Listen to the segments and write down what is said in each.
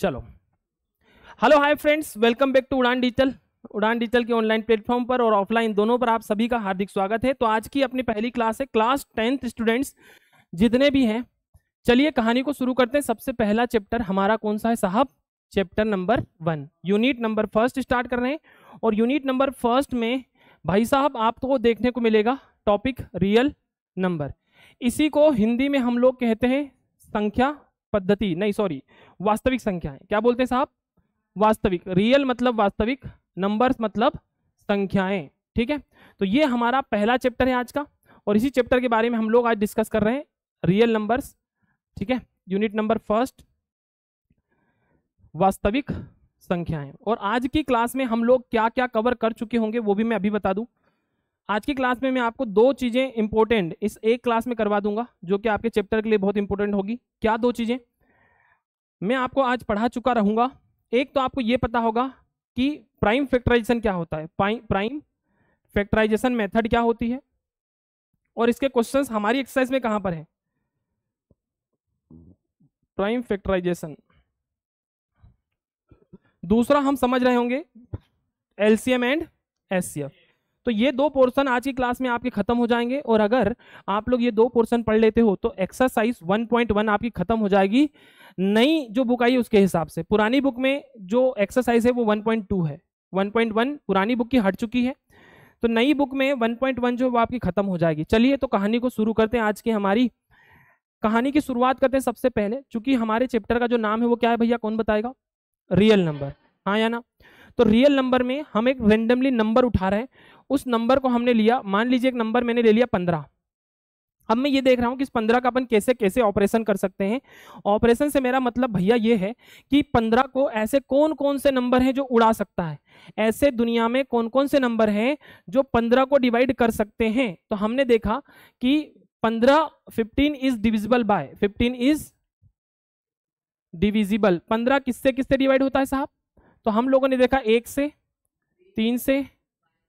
चलो hello hi friends welcome back to Udaan digital Udaan digital के online platform पर और ऑफलाइन दोनों पर आप सभी का हार्दिक स्वागत है तो आज की अपनी पहली क्लास है क्लास टेंथ स्टूडेंट्स जितने भी हैं चलिए कहानी को शुरू करते हैं सबसे पहला चैप्टर हमारा कौन सा है साहब chapter number one unit number first start कर रहे हैं और यूनिट नंबर फर्स्ट में भाई साहब आपको तो देखने को मिलेगा टॉपिक रियल नंबर इसी को हिंदी में हम लोग कहते हैं संख्या पद्धति नहीं सॉरी वास्तविक संख्याएं क्या बोलते हैं साहब वास्तविक रियल मतलब वास्तविक नंबर्स मतलब संख्याएं ठीक है तो ये हमारा पहला चैप्टर है आज का और इसी चैप्टर के बारे में हम लोग आज डिस्कस कर रहे हैं रियल नंबर्स ठीक है यूनिट नंबर फर्स्ट वास्तविक संख्याएं और आज की क्लास में हम लोग क्या क्या कवर कर चुके होंगे वो भी मैं अभी बता दूं आज की क्लास में मैं आपको दो चीज़ें इंपॉर्टेंट इस एक क्लास में करवा दूंगा जो कि आपके चैप्टर के लिए बहुत इंपॉर्टेंट होगी क्या दो चीज़ें मैं आपको आज पढ़ा चुका रहूंगा एक तो आपको यह पता होगा कि प्राइम फैक्टराइजेशन क्या होता है प्राइम फैक्टराइजेशन मेथड क्या होती है और इसके क्वेश्चंस हमारी एक्सरसाइज में कहां पर है प्राइम फैक्टराइजेशन दूसरा हम समझ रहे होंगे एलसीएम एंड एससीएफ तो ये दो पोर्सन आज की क्लास में आपके खत्म हो जाएंगे और अगर आप लोग ये दो पोर्सन पढ़ लेते हो तो एक्सरसाइज 1.1 आपकी खत्म हो जाएगी नई जो बुक आई उसके हिसाब से पुरानी बुक में जो एक्सरसाइज है वो 1.2 है 1.1 पुरानी बुक की हट चुकी है तो नई बुक में 1.1 जो वो आपकी खत्म हो जाएगी चलिए तो कहानी को शुरू करते हैं आज की हमारी कहानी की शुरुआत करते हैं सबसे पहले चूंकि हमारे चैप्टर का जो नाम है वो क्या है भैया कौन बताएगा रियल नंबर हाँ या ना तो रियल नंबर में हम एक रेंडमली नंबर उठा रहे हैं उस नंबर को हमने लिया मान लीजिए एक नंबर मैंने ले लिया पंद्रह अब मैं ये देख रहा हूँ कि इस पंद्रह का अपन कैसे कैसे ऑपरेशन कर सकते हैं ऑपरेशन से मेरा मतलब भैया ये है कि पंद्रह को ऐसे कौन कौन से नंबर हैं जो उड़ा सकता है ऐसे दुनिया में कौन कौन से नंबर हैं जो पंद्रह को डिवाइड कर सकते हैं तो हमने देखा कि पंद्रह fifteen is divisible by fifteen is divisible पंद्रह किससे किससे डिवाइड होता है साहब तो हम लोगों ने देखा एक से तीन से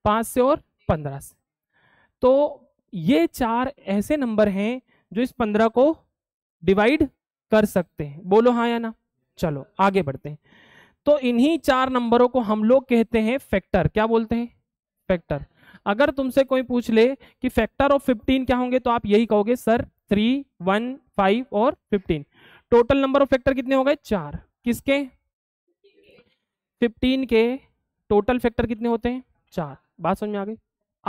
पाँच से और पंद्रह से तो ये चार ऐसे नंबर हैं जो इस पंद्रह को डिवाइड कर सकते हैं बोलो हाँ या ना चलो आगे बढ़ते हैं तो इन्हीं चार नंबरों को हम लोग कहते हैं फैक्टर क्या बोलते हैं फैक्टर अगर तुमसे कोई पूछ ले कि फैक्टर ऑफ फिफ्टीन क्या होंगे तो आप यही कहोगे सर थ्री वन फाइव और fifteen total number of factor कितने हो गए चार किसके फिफ्टीन के टोटल फैक्टर कितने होते हैं चार बात समझ में आ गई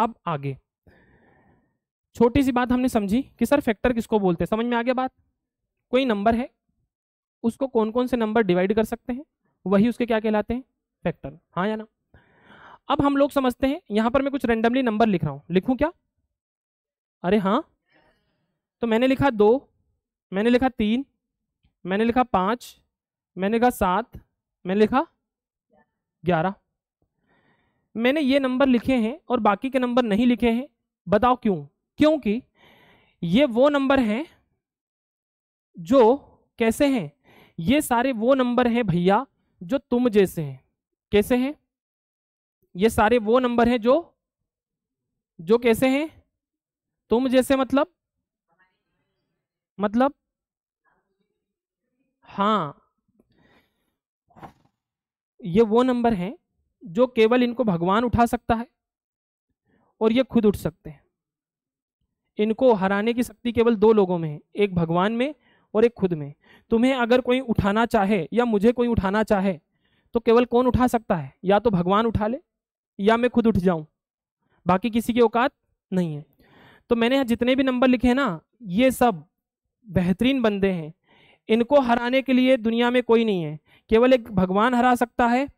अब आगे छोटी सी बात हमने समझी कि सर फैक्टर किसको बोलते हैं समझ में आ गया बात कोई नंबर है उसको कौन कौन से नंबर डिवाइड कर सकते हैं वही उसके क्या कहलाते हैं फैक्टर हाँ या ना अब हम लोग समझते हैं यहाँ पर मैं कुछ रेंडमली नंबर लिख रहा हूँ लिखूँ क्या अरे हाँ तो मैंने लिखा दो मैंने लिखा तीन मैंने लिखा पाँच मैंने लिखा सात मैंने लिखा ग्यारह मैंने ये नंबर लिखे हैं और बाकी के नंबर नहीं लिखे हैं बताओ क्यों क्योंकि ये वो नंबर हैं जो कैसे हैं ये सारे वो नंबर हैं भैया जो तुम जैसे हैं कैसे हैं ये सारे वो नंबर हैं जो जो कैसे हैं तुम जैसे मतलब मतलब हाँ ये वो नंबर हैं जो केवल इनको भगवान उठा सकता है और ये खुद उठ सकते हैं इनको हराने की शक्ति केवल दो लोगों में है एक भगवान में और एक खुद में तुम्हें अगर कोई उठाना चाहे या मुझे कोई उठाना चाहे तो केवल कौन उठा सकता है या तो भगवान उठा ले या मैं खुद उठ जाऊं बाकी किसी की औकात नहीं है तो मैंने जितने भी नंबर लिखे हैं ना ये सब बेहतरीन बंदे हैं इनको हराने के लिए दुनिया में कोई नहीं है केवल एक भगवान हरा सकता है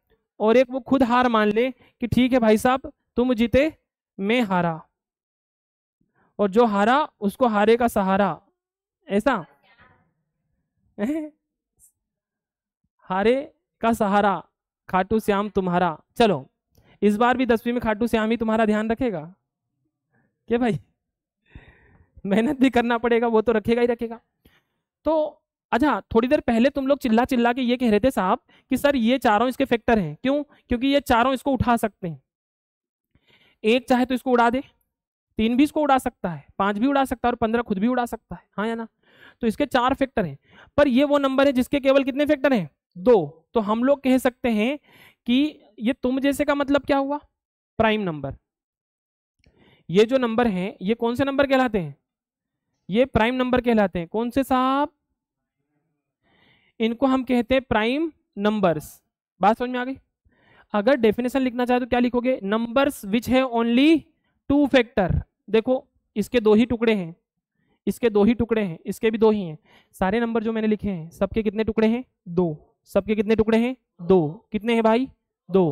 और एक वो खुद हार मान ले कि ठीक है भाई साहब तुम जीते मैं हारा और जो हारा उसको हारे का सहारा ऐसा हारे का सहारा खाटू श्याम तुम्हारा चलो इस बार भी दसवीं में खाटू श्याम ही तुम्हारा ध्यान रखेगा क्या भाई मेहनत भी करना पड़ेगा वो तो रखेगा ही रखेगा तो अच्छा थोड़ी देर पहले तुम लोग चिल्ला चिल्ला के ये कह रहे थे साहब कि सर ये चारों इसके फैक्टर हैं क्यों क्योंकि ये चारों इसको उठा सकते हैं एक चाहे तो इसको उड़ा दे तीन भी इसको उड़ा सकता है पांच भी उड़ा सकता है और पंद्रह खुद भी उड़ा सकता है हाँ या ना तो इसके चार फैक्टर हैं पर ये वो नंबर है जिसके केवल कितने फैक्टर हैं दो तो हम लोग कह सकते हैं कि ये तुम जैसे का मतलब क्या हुआ प्राइम नंबर ये जो नंबर हैं ये कौन से नंबर कहलाते हैं ये प्राइम नंबर कहलाते हैं कौन से साहब इनको हम कहते हैं प्राइम नंबर्स बात समझ में आ गई अगर डेफिनेशन लिखना चाहे तो क्या लिखोगे numbers which have only two factor देखो इसके दो ही टुकड़े हैं इसके दो ही टुकड़े हैं इसके भी दो ही हैं सारे नंबर जो मैंने लिखे हैं सबके कितने टुकड़े हैं दो सबके कितने टुकड़े हैं दो कितने हैं भाई दो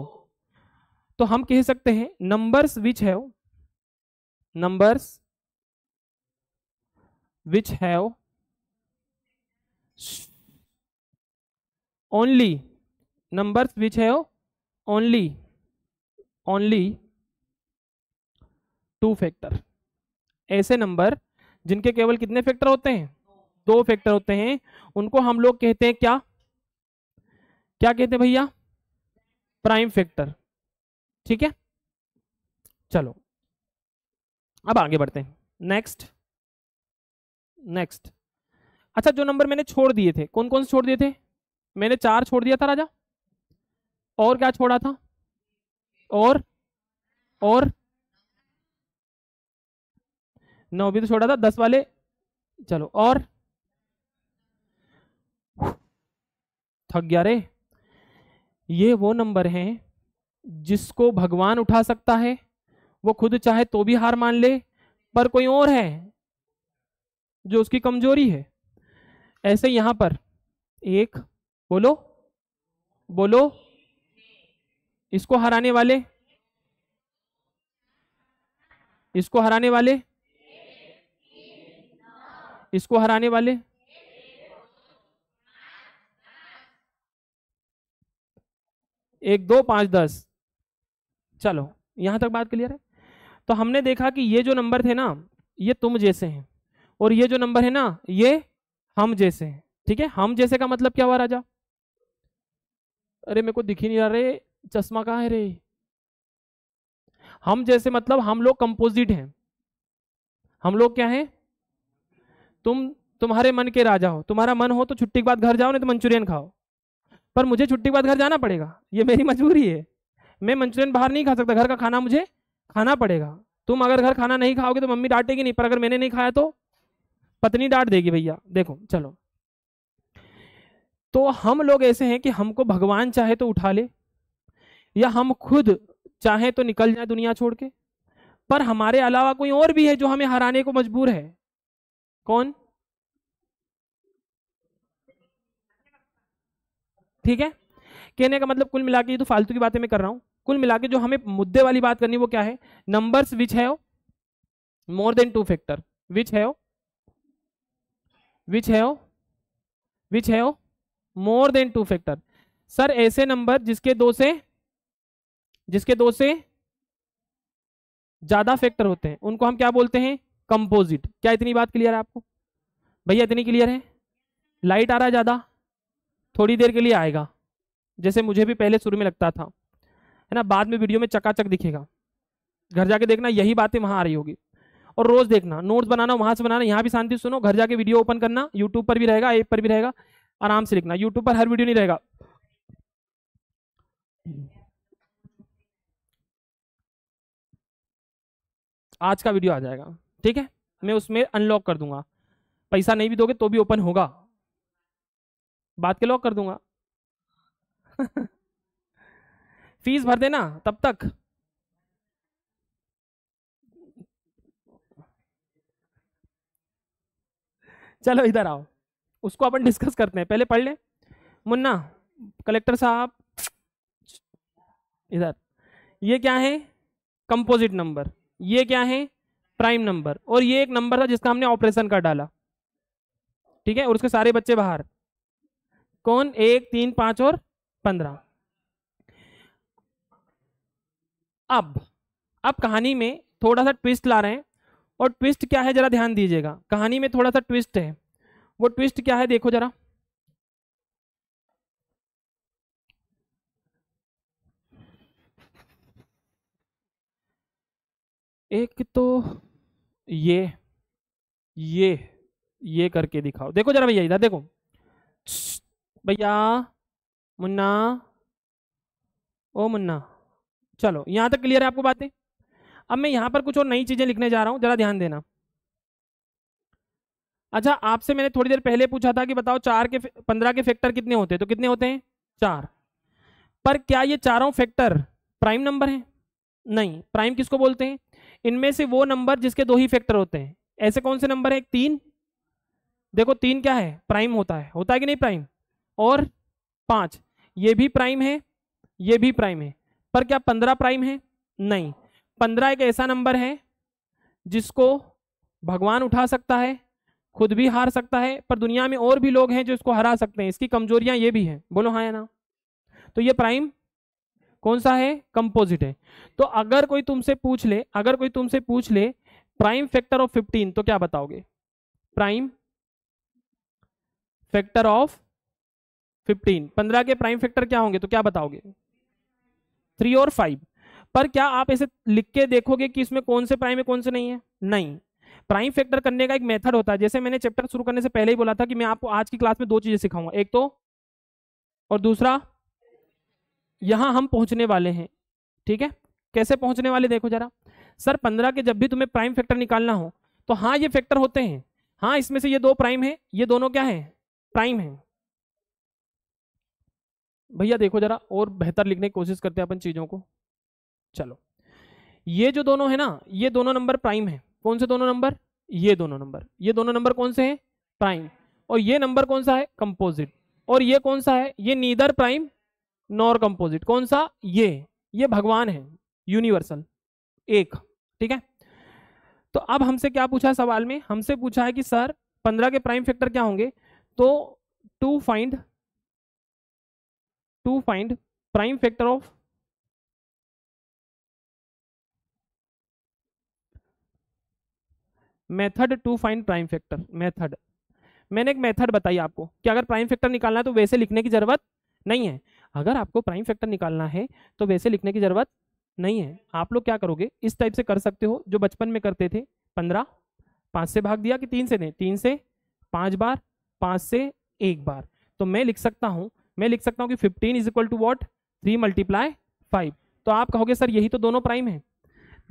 तो हम कह सकते हैं numbers which have numbers which have only numbers which have only only two factor ऐसे नंबर जिनके केवल कितने फैक्टर होते हैं दो फैक्टर होते हैं उनको हम लोग कहते हैं क्या क्या कहते हैं भैया प्राइम फैक्टर ठीक है चलो अब आगे बढ़ते हैं नेक्स्ट नेक्स्ट अच्छा जो नंबर मैंने छोड़ दिए थे कौन कौन से छोड़ दिए थे मैंने चार छोड़ दिया था राजा और क्या छोड़ा था और और नौ भी तो छोड़ा था दस वाले चलो और थक गया रे ये वो नंबर हैं जिसको भगवान उठा सकता है वो खुद चाहे तो भी हार मान ले पर कोई और है जो उसकी कमजोरी है ऐसे यहां पर एक बोलो बोलो इसको हराने वाले इसको हराने वाले इसको हराने वाले एक दो पांच दस चलो यहां तक बात क्लियर है तो हमने देखा कि ये जो नंबर थे ना ये तुम जैसे हैं और ये जो नंबर है ना ये हम जैसे हैं ठीक है हम जैसे का मतलब क्या हुआ राजा अरे मेरे को दिख ही नहीं रहा रे चश्मा कहाँ है रे हम जैसे मतलब हम लोग कंपोजिट हैं हम लोग क्या हैं तुम तुम्हारे मन के राजा हो तुम्हारा मन हो तो छुट्टी के बाद घर जाओ नहीं तो मंचूरियन खाओ पर मुझे छुट्टी के बाद घर जाना पड़ेगा ये मेरी मजबूरी है मैं मंचूरियन बाहर नहीं खा सकता घर का खाना मुझे खाना पड़ेगा तुम अगर घर खाना नहीं खाओगे तो मम्मी डांटेगी नहीं पर अगर मैंने नहीं खाया तो पत्नी डांट देगी भैया देखो चलो तो हम लोग ऐसे हैं कि हमको भगवान चाहे तो उठा ले या हम खुद चाहे तो निकल जाए दुनिया छोड़ के पर हमारे अलावा कोई और भी है जो हमें हराने को मजबूर है कौन ठीक है कहने का मतलब कुल मिला के तो फालतू की बातें मैं कर रहा हूं कुल मिला के जो हमें मुद्दे वाली बात करनी वो क्या है numbers which have more than two factor which have which have which have more than two factor sir ऐसे नंबर जिसके दो से जिसके दो से ज्यादा फैक्टर होते हैं उनको हम क्या बोलते हैं कंपोजिट क्या इतनी बात क्लियर है आपको भैया इतनी क्लियर है लाइट आ रहा है ज़्यादा थोड़ी देर के लिए आएगा जैसे मुझे भी पहले शुरू में लगता था है ना बाद में वीडियो में चकाचक दिखेगा घर जाके देखना यही बातें वहां आ रही होगी और रोज़ देखना नोट्स बनाना वहां से बनाना यहाँ भी शांति सुनो घर जाके वीडियो ओपन करना यूट्यूब पर भी रहेगा ऐप पर भी रहेगा आराम से लिखना यूट्यूब पर हर वीडियो नहीं रहेगा आज का वीडियो आ जाएगा ठीक है मैं उसमें अनलॉक कर दूंगा पैसा नहीं भी दोगे तो भी ओपन होगा बात के लॉक कर दूंगा फीस भर देना तब तक चलो इधर आओ उसको अपन डिस्कस करते हैं पहले पढ़ लें मुन्ना कलेक्टर साहब इधर ये क्या है कंपोजिट नंबर ये क्या है प्राइम नंबर और ये एक नंबर था जिसका हमने ऑपरेशन कर डाला ठीक है और उसके सारे बच्चे बाहर कौन एक तीन पांच और पंद्रह अब अब कहानी में थोड़ा सा ट्विस्ट ला रहे हैं और ट्विस्ट क्या है जरा ध्यान दीजिएगा कहानी में थोड़ा सा ट्विस्ट है वो ट्विस्ट क्या है देखो जरा एक तो ये ये ये करके दिखाओ देखो जरा भैया इधर देखो भैया मुन्ना ओ मुन्ना चलो यहां तक क्लियर है आपको बातें अब मैं यहां पर कुछ और नई चीजें लिखने जा रहा हूं जरा ध्यान देना अच्छा आपसे मैंने थोड़ी देर पहले पूछा था कि बताओ चार के पंद्रह के फैक्टर कितने होते हैं तो कितने होते हैं चार पर क्या ये चारों फैक्टर प्राइम नंबर हैं नहीं प्राइम किसको बोलते हैं इनमें से वो नंबर जिसके दो ही फैक्टर होते हैं ऐसे कौन से नंबर हैं तीन देखो तीन क्या है प्राइम होता है होता है कि नहीं प्राइम और पाँच ये भी प्राइम है ये भी प्राइम है पर क्या पंद्रह प्राइम है नहीं पंद्रह एक ऐसा नंबर है जिसको भगवान उठा सकता है खुद भी हार सकता है पर दुनिया में और भी लोग हैं जो इसको हरा सकते हैं इसकी कमजोरियां ये भी हैं बोलो हाँ या ना तो ये प्राइम कौन सा है कंपोजिट है तो अगर कोई तुमसे पूछ ले अगर कोई तुमसे पूछ ले प्राइम फैक्टर ऑफ 15 तो क्या बताओगे प्राइम फैक्टर ऑफ 15 15 के प्राइम फैक्टर क्या होंगे तो क्या बताओगे थ्री और फाइव पर क्या आप ऐसे लिख के देखोगे कि इसमें कौन से प्राइम है कौन से नहीं है नहीं प्राइम फैक्टर करने का एक मेथड होता है जैसे मैंने चैप्टर शुरू करने से पहले ही बोला था कि मैं आपको आज की क्लास में दो चीजें सिखाऊंगा एक तो और दूसरा यहां हम पहुंचने वाले हैं ठीक है कैसे पहुंचने वाले देखो जरा सर पंद्रह के जब भी तुम्हें प्राइम फैक्टर निकालना हो तो हाँ ये फैक्टर होते हैं हाँ इसमें से ये दो प्राइम है ये दोनों क्या है प्राइम है भैया देखो जरा और बेहतर लिखने की कोशिश करते हैं अपन चीजों को चलो ये जो दोनों है ना ये दोनों नंबर प्राइम है कौन से दोनों नंबर ये दोनों नंबर ये दोनों नंबर कौन से हैं प्राइम और ये नंबर कौन सा है कंपोजिट और ये कौन सा है ये नीदर प्राइम नॉर कंपोजिट कौन सा ये ये भगवान है यूनिवर्सल एक ठीक है तो अब हमसे क्या पूछा सवाल में हमसे पूछा है कि सर पंद्रह के प्राइम फैक्टर क्या होंगे तो to find to find prime factor of method to find prime factor method मैंने एक मेथड बताई आपको कि अगर प्राइम फैक्टर निकालना है तो वैसे लिखने की जरूरत नहीं है अगर आपको प्राइम फैक्टर निकालना है तो वैसे लिखने की जरूरत नहीं है आप लोग क्या करोगे इस टाइप से कर सकते हो जो बचपन में करते थे पंद्रह पाँच से भाग दिया कि तीन से दें तीन से पाँच बार पाँच से एक बार तो मैं लिख सकता हूँ मैं लिख सकता हूँ कि fifteen is equal to what three multiply five तो आप कहोगे सर यही तो दोनों प्राइम हैं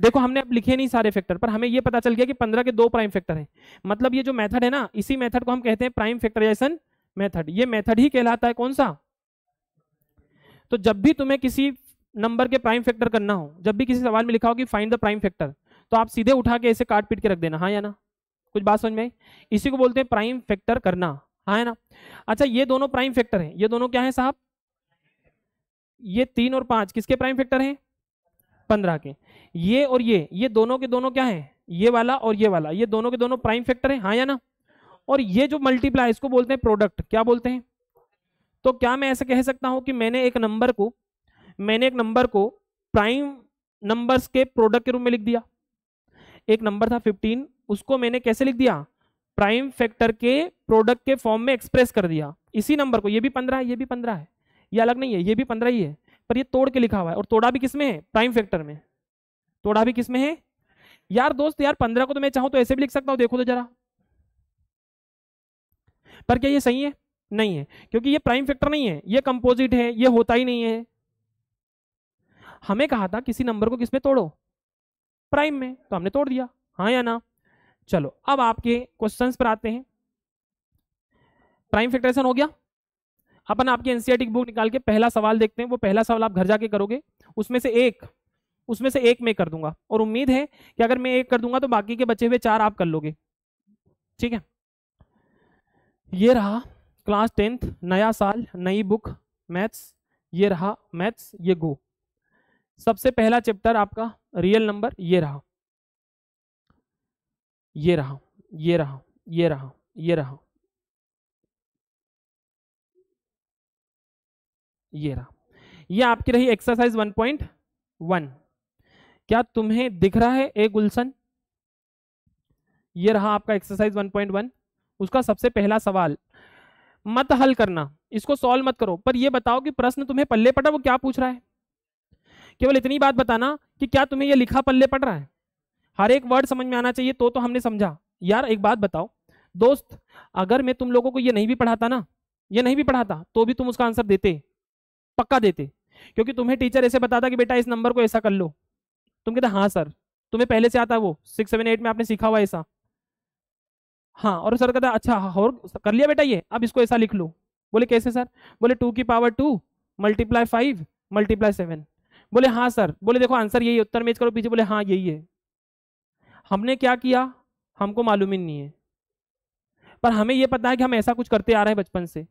देखो हमने अब लिखे नहीं सारे फैक्टर पर हमें ये पता चल गया कि पंद्रह के दो प्राइम फैक्टर हैं मतलब ये जो मेथड है ना इसी मेथड को हम कहते हैं प्राइम फैक्टराइजेशन मेथड ये मेथड ही कहलाता है कौन सा तो जब भी तुम्हें किसी नंबर के प्राइम फैक्टर करना हो जब भी किसी सवाल में लिखा हो कि फाइंड द प्राइम फैक्टर तो आप सीधे उठा के ऐसे काट पीट के रख देना हाँ या ना कुछ बात समझ में आई इसी को बोलते हैं प्राइम फैक्टर करना हाँ है ना अच्छा ये दोनों प्राइम फैक्टर हैं ये दोनों क्या है साहब ये तीन और पांच किसके प्राइम फैक्टर हैं पंद्रह के ये और ये ये दोनों के दोनों क्या है ये वाला और ये वाला ये दोनों के दोनों प्राइम फैक्टर है हाँ या ना और ये जो मल्टीप्लाई इसको बोलते हैं प्रोडक्ट क्या बोलते हैं तो क्या मैं ऐसा कह सकता हूं कि मैंने एक नंबर को मैंने एक नंबर को प्राइम नंबर्स के प्रोडक्ट के रूप में लिख दिया एक नंबर था 15 उसको मैंने कैसे लिख दिया प्राइम फैक्टर के प्रोडक्ट के फॉर्म में एक्सप्रेस कर दिया इसी नंबर को ये भी पंद्रह है ये भी पंद्रह है ये अलग नहीं है ये भी पंद्रह ही है पर ये तोड़ के लिखा हुआ है और तोड़ा भी किसमें है प्राइम फैक्टर में तोड़ा भी किसमें है यार दोस्त यार पंद्रह को तो मैं चाहूं तो ऐसे भी लिख सकता हूं देखो तो जरा पर क्या ये सही है नहीं है क्योंकि ये प्राइम फैक्टर नहीं है ये कंपोजिट है ये होता ही नहीं है हमें कहा था किसी नंबर को किसमें तोड़ो प्राइम में तो हमने तोड़ दिया हाँ या ना चलो अब आपके क्वेश्चंस पर आते हैं प्राइम फैक्टराइजेशन हो गया अपन आपकी एनसीआरटी की बुक निकाल के पहला सवाल देखते हैं वो पहला सवाल आप घर जाके करोगे उसमें से एक उसमें से एक मैं कर दूंगा और उम्मीद है कि अगर मैं एक कर दूंगा तो बाकी के बचे हुए चार आप कर लोगे ठीक है ये रहा क्लास टेंथ नया साल नई बुक मैथ्स ये रहा मैथ्स ये गो सबसे पहला चैप्टर आपका रियल नंबर ये रहा ये रहा ये रहा ये रहा ये रहा ये रहा ये आपकी रही एक्सरसाइज 1.1 क्या तुम्हें दिख रहा है ए गुलशन ये रहा आपका एक्सरसाइज 1.1 उसका सबसे पहला सवाल मत हल करना इसको सॉल्व मत करो पर यह बताओ कि प्रश्न तुम्हें पल्ले पड़ा वो क्या पूछ रहा है केवल इतनी बात बताना कि क्या तुम्हें यह लिखा पल्ले पड़ रहा है हर एक वर्ड समझ में आना चाहिए तो तो हमने समझा यार एक बात बताओ दोस्त अगर मैं तुम लोगों को ये नहीं भी पढ़ाता ना ये नहीं भी पढ़ाता तो भी तुम उसका आंसर देते पक्का देते क्योंकि तुम्हें टीचर ऐसे बताता कि बेटा इस नंबर को ऐसा कर लो तुम कहते हाँ सर तुम्हें पहले से आता है वो सिक्स सेवन एट में आपने सीखा हुआ ऐसा हाँ और सर कहता अच्छा हाँ, और कर लिया बेटा ये अब इसको ऐसा लिख लो बोले कैसे सर बोले टू की power two multiply five multiply seven बोले हाँ सर बोले देखो आंसर यही उत्तर मैच करो पीछे बोले हाँ यही है हमने क्या किया हमको मालूम ही नहीं है पर हमें यह पता है कि हम ऐसा कुछ करते आ रहे हैं बचपन से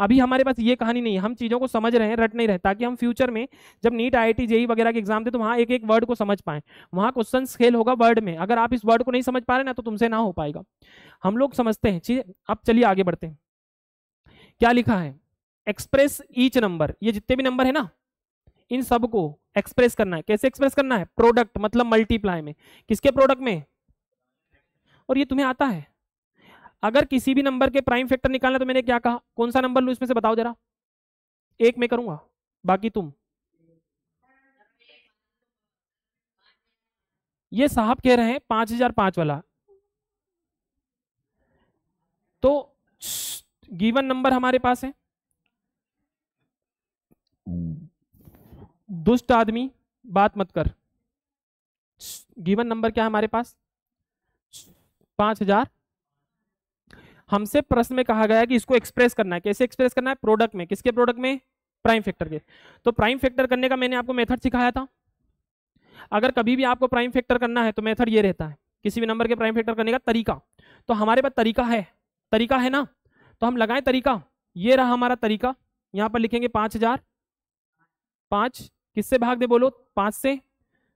अभी हमारे पास ये कहानी नहीं है हम चीज़ों को समझ रहे हैं रट नहीं रहे ताकि हम फ्यूचर में जब नीट आई आई जेई वगैरह के एग्जाम दें तो वहाँ एक एक वर्ड को समझ पाएँ वहाँ क्वेश्चन खेल होगा वर्ड में अगर आप इस वर्ड को नहीं समझ पा रहे ना तो तुमसे ना हो पाएगा हम लोग समझते हैं चीज़ अब चलिए आगे बढ़ते हैं क्या लिखा है एक्सप्रेस ईच नंबर ये जितने भी नंबर है ना इन सबको एक्सप्रेस करना है कैसे एक्सप्रेस करना है प्रोडक्ट मतलब मल्टीप्लाई में किसके प्रोडक्ट में और ये तुम्हें आता है अगर किसी भी नंबर के प्राइम फैक्टर निकालना तो मैंने क्या कहा कौन सा नंबर लू इसमें से बताओ जरा एक में करूंगा बाकी तुम ये साहब कह रहे हैं पांच हजार पांच वाला तो गिवन नंबर हमारे पास है दुष्ट आदमी बात मत कर गिवन नंबर क्या हमारे पास पांच हजार हमसे प्रश्न में कहा गया कि इसको एक्सप्रेस करना है कैसे एक्सप्रेस करना है प्रोडक्ट में किसके प्रोडक्ट में प्राइम फैक्टर के तो प्राइम फैक्टर करने का मैंने आपको मेथड सिखाया था अगर कभी भी आपको प्राइम फैक्टर करना है तो मेथड ये रहता है किसी भी नंबर के प्राइम फैक्टर करने का तरीका तो हमारे पास तरीका है तरीका है ना तो हम लगाएं तरीका ये रहा हमारा तरीका यहाँ पर लिखेंगे पाँच हजार पाँच किससे भाग दे बोलो पाँच से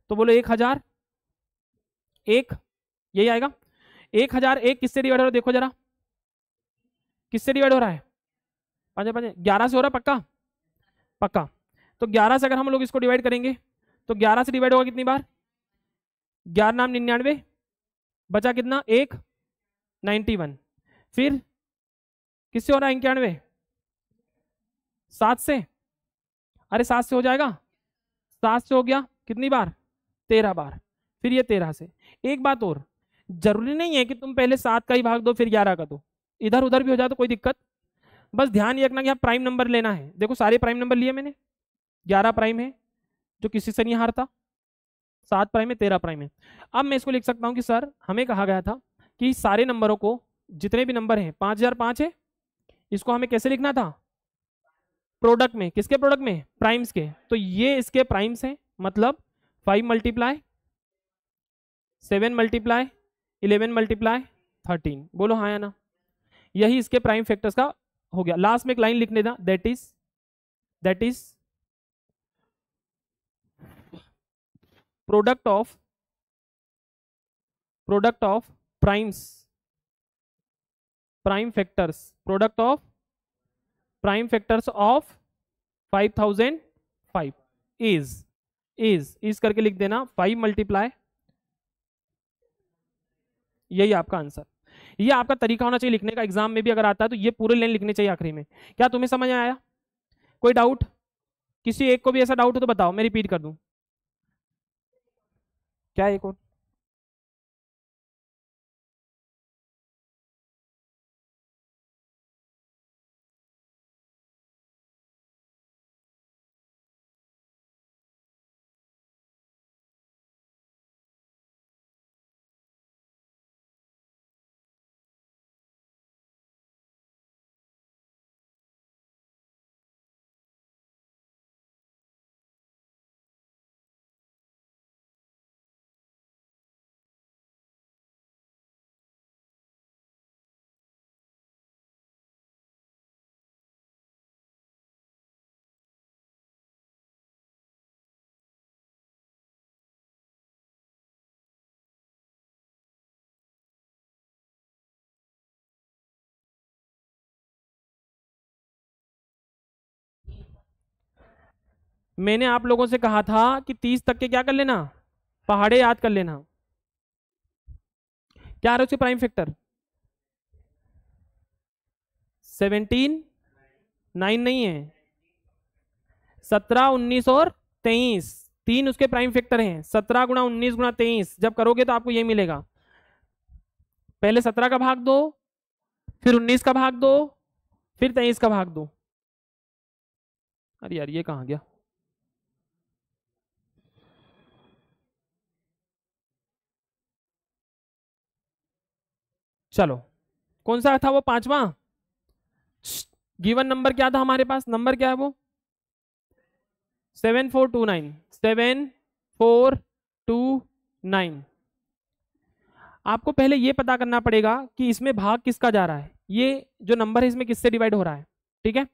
तो बोलो एक हजार एक यही आएगा एक हजार एक किससे डिवाइड हो देखो जरा किससे डिवाइड हो रहा है पाँच पाँच ग्यारह से हो रहा है पक्का पक्का तो ग्यारह से अगर हम लोग इसको डिवाइड करेंगे तो ग्यारह से डिवाइड होगा कितनी बार ग्यारह नाम निन्यानवे बचा कितना एक नाइन्टी वन फिर किससे हो रहा है इक्यानवे सात से अरे सात से हो जाएगा सात से हो गया कितनी बार तेरह बार फिर ये तेरह से एक बात और जरूरी नहीं है कि तुम पहले सात का ही भाग दो फिर ग्यारह का दो इधर उधर भी हो जाए तो कोई दिक्कत बस ध्यान ये रखना कि यहाँ प्राइम नंबर लेना है देखो सारे प्राइम नंबर लिए मैंने ग्यारह प्राइम है जो किसी से नहीं हारता सात प्राइम है तेरह प्राइम है अब मैं इसको लिख सकता हूँ कि सर हमें कहा गया था कि सारे नंबरों को जितने भी नंबर हैं पाँच हज़ार पाँच है इसको हमें कैसे लिखना था प्रोडक्ट में किसके प्रोडक्ट में प्राइम्स के तो ये इसके प्राइम्स हैं मतलब five multiply seven multiply eleven multiply thirteen बोलो हाँ या ना यही इसके प्राइम फैक्टर्स का हो गया लास्ट में एक लाइन लिखने that is that is product of product of primes prime factors product of prime factors of five thousand five is is is करके लिख देना फाइव मल्टीप्लाई यही आपका आंसर ये आपका तरीका होना चाहिए लिखने का एग्जाम में भी अगर आता है तो ये पूरे लाइन लिखने चाहिए आखिरी में क्या तुम्हें समझ आया कोई डाउट किसी एक को भी ऐसा डाउट हो तो बताओ मैं रिपीट कर दूं क्या एक और मैंने आप लोगों से कहा था कि तीस तक के क्या कर लेना पहाड़े याद कर लेना क्या आ रहा है उसके प्राइम फैक्टर सेवनटीन नाइन नहीं है सत्रह उन्नीस और तेईस तीन उसके प्राइम फैक्टर हैं सत्रह गुणा उन्नीस गुणा तेईस जब करोगे तो आपको ये मिलेगा पहले सत्रह का भाग दो फिर उन्नीस का भाग दो फिर तेईस का भाग दो अरे यार ये कहा गया चलो कौन सा था वो पांचवा गिवन नंबर क्या था हमारे पास नंबर क्या है वो seven four two nine seven four two nine आपको पहले ये पता करना पड़ेगा कि इसमें भाग किसका जा रहा है ये जो नंबर है इसमें किससे डिवाइड हो रहा है ठीक है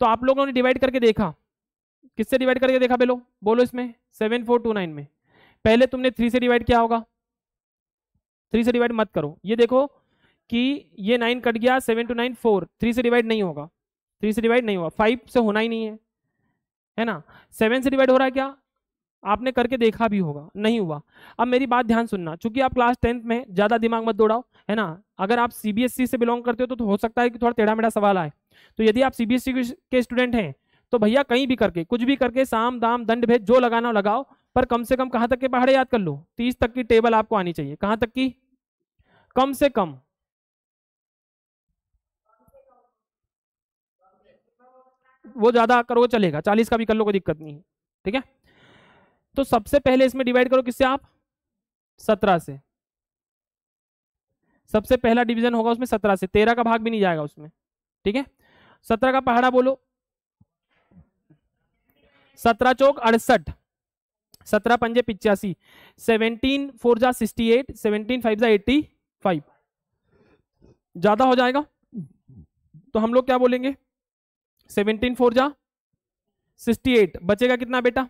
तो आप लोगों ने डिवाइड करके देखा किससे डिवाइड करके देखा बेलो बोलो इसमें सेवन फोर टू नाइन में पहले तुमने थ्री से डिवाइड किया होगा थ्री से डिवाइड मत करो ये देखो कि ये नाइन कट गया seven two nine four three से डिवाइड नहीं होगा थ्री से डिवाइड नहीं होगा फाइव से होना ही नहीं है है ना सेवन से डिवाइड हो रहा है क्या आपने करके देखा भी होगा नहीं हुआ अब मेरी बात ध्यान सुनना चूंकि आप क्लास टेंथ में ज़्यादा दिमाग मत दौड़ाओ है ना अगर आप सीबीएसई e से बिलोंग करते हो तो, तो हो सकता है कि थोड़ा टेढ़ा मेढ़ा सवाल आए तो यदि आप सीबीएसई e के स्टूडेंट हैं तो भैया कहीं भी करके कुछ भी करके साम दाम दंड भेद जो लगाना लगाओ पर कम से कम कहाँ तक के पहाड़े याद कर लो तीस तक की टेबल आपको आनी चाहिए कहाँ तक की कम से कम वो ज्यादा करो चलेगा चालीस का भी कर लो कोई दिक्कत नहीं है ठीक है तो सबसे पहले इसमें डिवाइड करो किससे आप सत्रह से सबसे पहला डिवीजन होगा उसमें सत्रह से तेरह का भाग भी नहीं जाएगा उसमें ठीक है सत्रह का पहाड़ा बोलो सत्रह चौक अड़सठ सत्रह पंजे पिचासी सेवनटीन फोर जा सिक्सटी एट सेवनटीन फाइव जा एट्टी फाइव ज्यादा हो जाएगा तो हम लोग क्या बोलेंगे सेवनटीन फोर जा सिक्सटी एट बचेगा कितना बेटा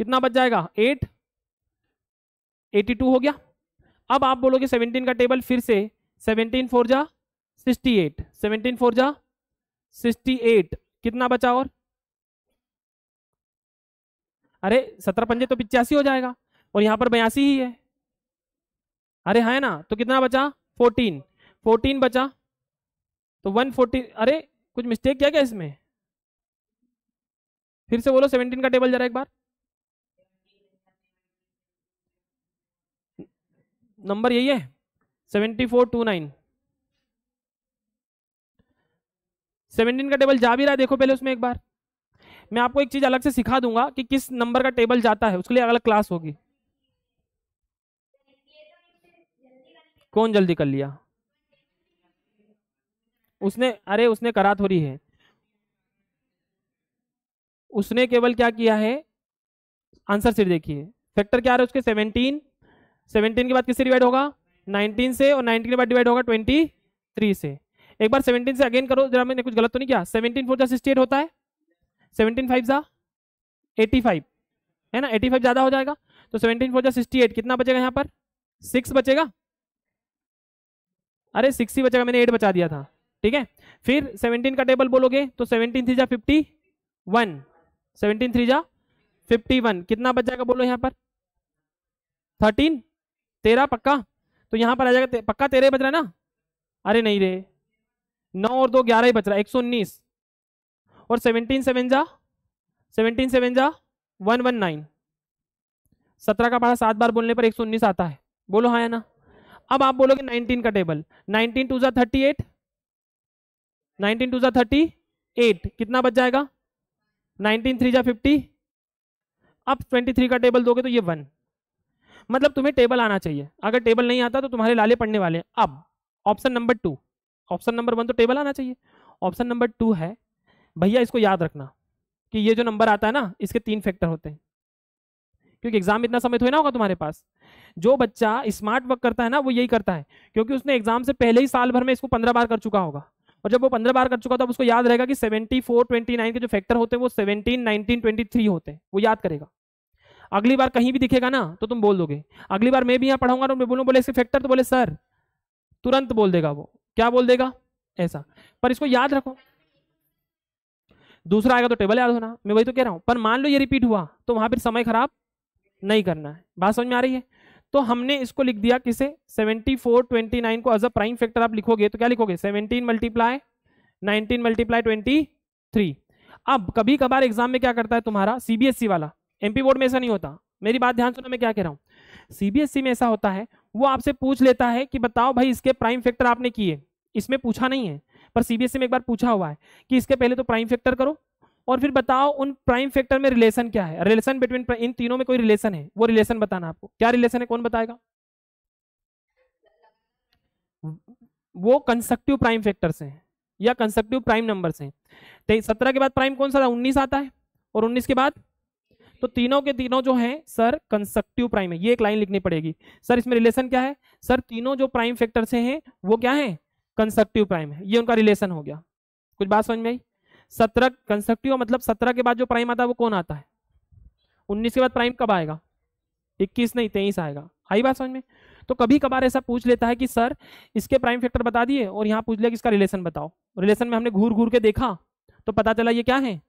कितना बच जाएगा एट एटी टू हो गया अब आप बोलोगे सेवनटीन का टेबल फिर से सेवनटीन फोर जा सिक्सटी एट सेवनटीन फोर जा सिक्सटी एट कितना बचा और अरे सत्रह पंजे तो पिचासी हो जाएगा और यहां पर बयासी ही है अरे है ना तो कितना बचा फोर्टीन फोर्टीन बचा तो वन फोर्टी अरे कुछ मिस्टेक क्या क्या इसमें फिर से बोलो सेवनटीन का टेबल जरा एक बार नंबर यही है seventy four two nine seventeen का टेबल जा भी रहा है देखो पहले उसमें एक बार मैं आपको एक चीज अलग से सिखा दूंगा कि किस नंबर का टेबल जाता है उसके लिए अलग क्लास होगी कौन जल्दी कर लिया उसने अरे उसने करा थोड़ी है उसने केवल क्या किया है आंसर सिर्फ देखिए फैक्टर क्या है उसके सेवनटीन सेवनटीन के बाद किससे डिवाइड होगा नाइनटीन से और नाइनटीन के बाद डिवाइड होगा ट्वेंटी थ्री से एक बार सेवनटीन से अगेन करो जरा मैंने कुछ गलत तो नहीं किया सेवनटीन फोर जा सिक्सटी एट होता है सेवनटीन फाइव ज़ा एटी फाइव है ना एटी फाइव ज़्यादा हो जाएगा तो सेवनटीन फोर ज़ा सिक्सटी एट कितना बचेगा यहाँ पर सिक्स बचेगा अरे सिक्स ही बचेगा मैंने एट बचा दिया था ठीक है फिर सेवनटीन का टेबल बोलोगे तो सेवनटीन थ्री ज़ा फिफ्टी वन सेवनटीन थ्री ज़ा फिफ्टी वन कितना बच जाएगा बोलो यहाँ पर थर्टीन तेरह पक्का तो यहाँ पर आ जाएगा ते, पक्का तेरह बच रहा है ना अरे नहीं रे नौ और दो ग्यारह ही बच रहा है एक सौ उन्नीस और सेवनटीन सेवन जा सेवनटीन सेवन जा वन वन नाइन सत्रह का पारा सात बार बोलने पर एक सौ उन्नीस आता है बोलो हाँ या ना अब आप बोलोगे नाइनटीन का टेबल नाइनटीन टू जा थर्टी एट नाइनटीन टू जा थर्टी एट कितना बच जाएगा नाइनटीन थ्री जा फिफ्टी अब ट्वेंटी थ्री का टेबल दोगे तो ये वन मतलब तुम्हें टेबल आना चाहिए अगर टेबल नहीं आता तो तुम्हारे लाले पढ़ने वाले अब option number two option number one तो टेबल आना चाहिए ऑप्शन नंबर टू है भैया इसको याद रखना कि ये जो नंबर आता है ना इसके तीन फैक्टर होते हैं क्योंकि एग्जाम इतना समय थोड़ी ना होगा तुम्हारे पास जो बच्चा स्मार्ट वर्क करता है ना वो यही करता है क्योंकि उसने एग्जाम से पहले ही साल भर में इसको पंद्रह बार कर चुका होगा और जब वो पंद्रह बार कर चुका तो उसको याद रहेगा कि सेवेंटी फोर ट्वेंटी नाइन के जो फैक्टर होते हैं वो सेवनटीन नाइनटीन ट्वेंटी थ्री होते हैं वो याद करेगा अगली बार कहीं भी दिखेगा ना तो तुम बोल दोगे अगली बार मैं भी यहाँ पढ़ाऊंगा तो मैं बोलूँ बोले इसके फैक्टर तो बोले सर तुरंत बोल देगा वो क्या बोल देगा ऐसा पर इसको याद रखो दूसरा आएगा तो टेबल याद होना मैं वही तो कह रहा हूँ पर मान लो ये रिपीट हुआ तो वहाँ पर समय खराब नहीं करना है बात समझ में आ रही है तो हमने इसको लिख दिया किसे सेवेंटी फोर ट्वेंटी नाइन को एज अ प्राइम फैक्टर आप लिखोगे तो क्या लिखोगे seventeen multiply nineteen multiply twenty three अब कभी कभार एग्जाम में क्या करता है तुम्हारा सीबीएसई e वाला एमपी बोर्ड में ऐसा नहीं होता मेरी बात ध्यान सुनो मैं क्या कह रहा हूँ सीबीएसई e में ऐसा होता है वो आपसे पूछ लेता है कि बताओ भाई इसके प्राइम फैक्टर आपने किए इसमें पूछा नहीं है पर सीबीएसई e में एक बार पूछा हुआ है कि इसके पहले तो प्राइम फैक्टर करो और फिर बताओ उन प्राइम फैक्टर में रिलेशन क्या है रिलेशन बिटवीन इन तीनों में कोई रिलेशन है वो रिलेशन बताना आपको क्या रिलेशन है कौन बताएगा वो कंस्ट्रक्टिव प्राइम फैक्टर से या कंस्ट्रक्टिव प्राइम नंबर से सत्रह के बाद प्राइम कौन सा था उन्नीस आता है और उन्नीस के बाद तो तीनों के तीनों जो हैं सर कंस्ट्रक्टिव प्राइम है ये एक लाइन लिखनी पड़ेगी सर इसमें रिलेशन क्या है सर तीनों जो प्राइम फैक्टर से हैं वो क्या है कंस्ट्रक्टिव प्राइम है ये उनका रिलेशन हो गया कुछ बात समझ में आई सत्रह कंस्ट्रक्टिव मतलब सत्रह के बाद जो प्राइम आता है वो कौन आता है उन्नीस के बाद प्राइम कब आएगा इक्कीस नहीं तेईस आएगा आई बात समझ में तो कभी कभार ऐसा पूछ लेता है कि सर इसके प्राइम फैक्टर बता दिए और यहाँ पूछ लिया कि इसका रिलेशन बताओ रिलेशन में हमने घूर घूर के देखा तो पता चला ये क्या है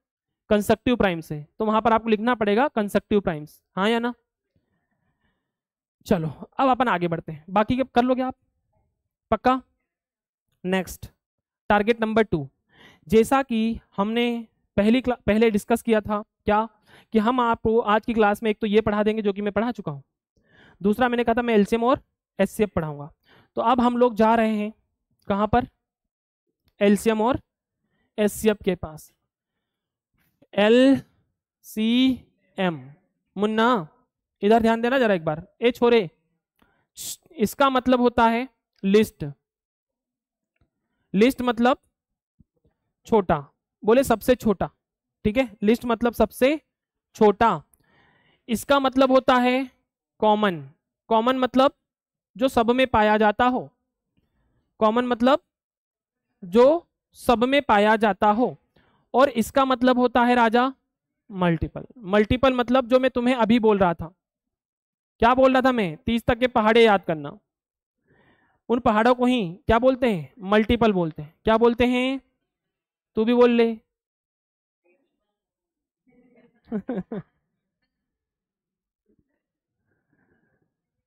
कंस्ट्रक्टिव प्राइम्स है तो वहां पर आपको लिखना पड़ेगा कंस्ट्रक्टिव प्राइम्स हाँ या ना चलो अब अपन आगे बढ़ते हैं बाकी कर लोगे आप पक्का नेक्स्ट टारगेट नंबर टू जैसा कि हमने पहली पहले डिस्कस किया था क्या कि हम आपको आज की क्लास में एक तो ये पढ़ा देंगे जो कि मैं पढ़ा चुका हूँ दूसरा मैंने कहा था मैं एलसीएम और एचसीएफ पढ़ाऊंगा तो अब हम लोग जा रहे हैं कहाँ पर एलसीएम और एचसीएफ के पास एल सी एम मुन्ना इधर ध्यान देना जरा एक बार ए छोरे इसका मतलब होता है लिस्ट लिस्ट मतलब छोटा बोले सबसे छोटा ठीक है लिस्ट मतलब सबसे छोटा इसका मतलब होता है कॉमन कॉमन मतलब जो सब में पाया जाता हो कॉमन मतलब जो सब में पाया जाता हो और इसका मतलब होता है राजा मल्टीपल मल्टीपल मतलब जो मैं तुम्हें अभी बोल रहा था क्या बोल रहा था मैं तीस तक के पहाड़े याद करना उन पहाड़ों को ही क्या बोलते हैं मल्टीपल बोलते हैं क्या बोलते हैं तू भी बोल ले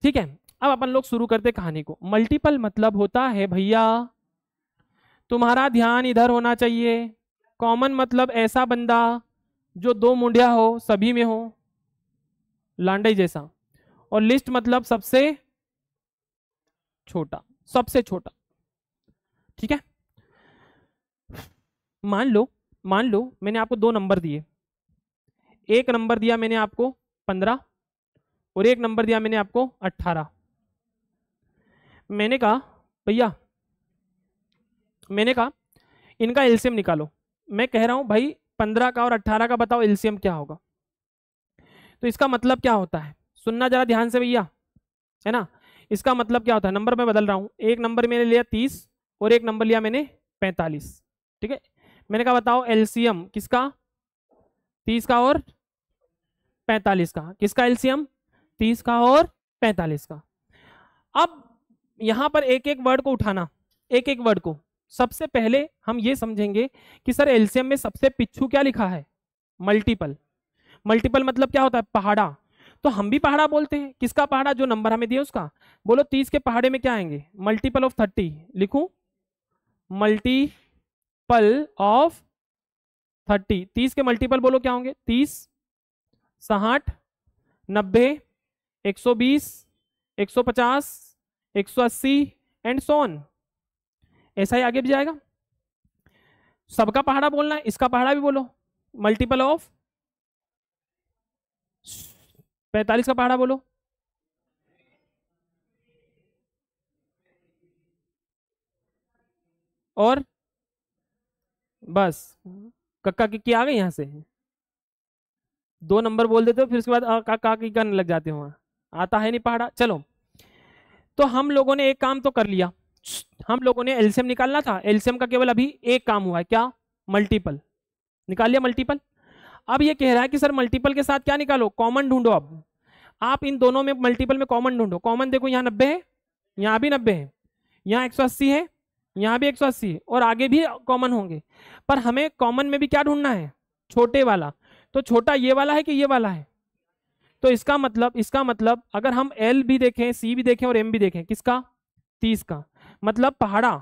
ठीक है अब अपन लोग शुरू करते कहानी को मल्टीपल मतलब होता है भैया तुम्हारा ध्यान इधर होना चाहिए कॉमन मतलब ऐसा बंदा जो दो मुंडिया हो सभी में हो लांडे जैसा और लिस्ट मतलब सबसे छोटा सबसे छोटा ठीक है मान लो मान लो मैंने आपको दो नंबर दिए एक नंबर दिया मैंने आपको पंद्रह और एक नंबर दिया मैंने आपको अट्ठारह मैंने कहा भैया मैंने कहा इनका एल्सियम निकालो मैं कह रहा हूं भाई पंद्रह का और अट्ठारह का बताओ एल्सियम क्या होगा तो इसका मतलब क्या होता है सुनना जरा ध्यान से भैया है ना इसका मतलब क्या होता है नंबर मैं बदल रहा हूँ एक नंबर मैंने लिया तीस और एक नंबर लिया मैंने पैंतालीस ठीक है मैंने कहा बताओ एलसीएम किसका तीस का और पैंतालीस का किसका एलसीएम तीस का और पैंतालीस का अब यहां पर एक एक वर्ड को उठाना एक एक वर्ड को सबसे पहले हम ये समझेंगे कि सर एलसीएम में सबसे पिछू क्या लिखा है मल्टीपल मल्टीपल मतलब क्या होता है पहाड़ा तो हम भी पहाड़ा बोलते हैं किसका पहाड़ा जो नंबर हमें दिया उसका बोलो तीस के पहाड़े में क्या आएंगे मल्टीपल ऑफ थर्टी लिखू मल्टीपल ऑफ थर्टी तीस के मल्टीपल बोलो क्या होंगे तीस साहठ नब्बे एक सौ बीस एक सौ पचास एक सौ अस्सी एंड सोन ऐसा ही आगे भी जाएगा सबका पहाड़ा बोलना है इसका पहाड़ा भी बोलो मल्टीपल ऑफ पैंतालीस का पहाड़ा बोलो और बस कक्का की आ गए यहां से दो नंबर बोल देते हो फिर उसके बाद काका की गन लग जाते हो वहां आता है नहीं पहाड़ा चलो तो हम लोगों ने एक काम तो कर लिया हम लोगों ने एलसीएम निकालना था एल्सियम का केवल अभी एक काम हुआ है क्या मल्टीपल निकाल लिया मल्टीपल अब ये कह रहा है कि सर मल्टीपल के साथ क्या निकालो कॉमन ढूंढो अब आप इन दोनों में मल्टीपल में कॉमन ढूंढो कॉमन देखो यहाँ नब्बे है यहाँ भी नब्बे है यहाँ एक सौ अस्सी है यहाँ भी एक सौ अस्सी है और आगे भी कॉमन होंगे पर हमें कॉमन में भी क्या ढूंढना है छोटे वाला तो छोटा ये वाला है कि ये वाला है तो इसका मतलब इसका मतलब अगर हम एल भी देखें सी भी देखें और एम भी देखें किसका तीस का मतलब पहाड़ा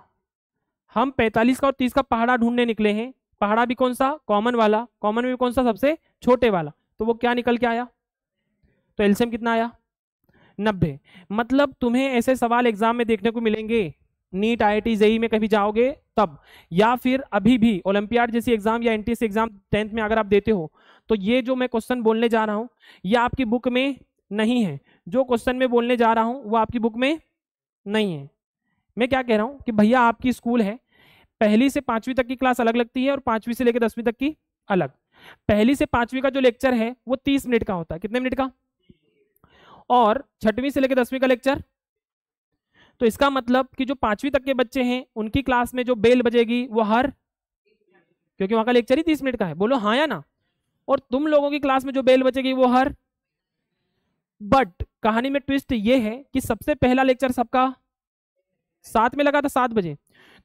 हम पैंतालीस का और तीस का पहाड़ा ढूंढने निकले हैं पहाड़ा भी कौन सा कॉमन वाला कॉमन में कौन सा सबसे छोटे वाला तो वो क्या निकल के आया तो एल्सियम कितना आया नब्बे मतलब तुम्हें ऐसे सवाल एग्जाम में देखने को मिलेंगे नीट आई आई जेई में कभी जाओगे तब या फिर अभी भी ओलंपियाड जैसी एग्जाम या एन एग्जाम टेंथ में अगर आप देते हो तो ये जो मैं क्वेश्चन बोलने जा रहा हूँ ये आपकी बुक में नहीं है जो क्वेश्चन में बोलने जा रहा हूँ वो आपकी बुक में नहीं है मैं क्या कह रहा हूँ कि भैया आपकी स्कूल है पहली से पांचवी तक की क्लास अलग लगती है और पांचवी से लेकर दसवीं तक की अलग पहली से पांचवी का जो लेक्चर है वो तीस मिनट का होता है कितने मिनट का और छठवीं से लेकर दसवीं का लेक्चर तो इसका मतलब कि जो पांचवी तक के बच्चे हैं उनकी क्लास में जो बेल बजेगी वो हर क्योंकि वहां का लेक्चर ही तीस मिनट का है बोलो हाँ या ना और तुम लोगों की क्लास में जो बेल बचेगी वो हर बट कहानी में ट्विस्ट ये है कि सबसे पहला लेक्चर सबका सात में लगा था सात बजे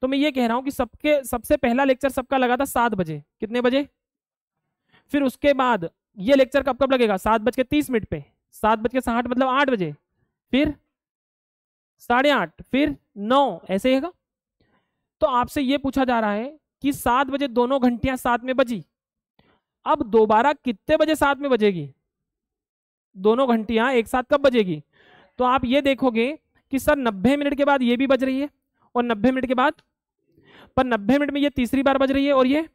तो मैं ये कह रहा हूं कि सबके सबसे पहला लेक्चर सबका लगा था सात बजे कितने बजे फिर उसके बाद ये लेक्चर कब कब लगेगा सात बज के तीस मिनट पे सात बज के साठ मतलब आठ बजे फिर साढ़े आठ फिर नौ ऐसे ही तो आपसे ये पूछा जा रहा है कि सात बजे दोनों घंटियां साथ में बजी अब दोबारा कितने बजे साथ में बजेगी दोनों घंटियां एक साथ कब बजेगी तो आप ये देखोगे कि सर नब्बे मिनट के बाद ये भी बज रही है और नब्बे मिनट के बाद पर नब्बे मिनट में ये तीसरी बार बज रही है और ये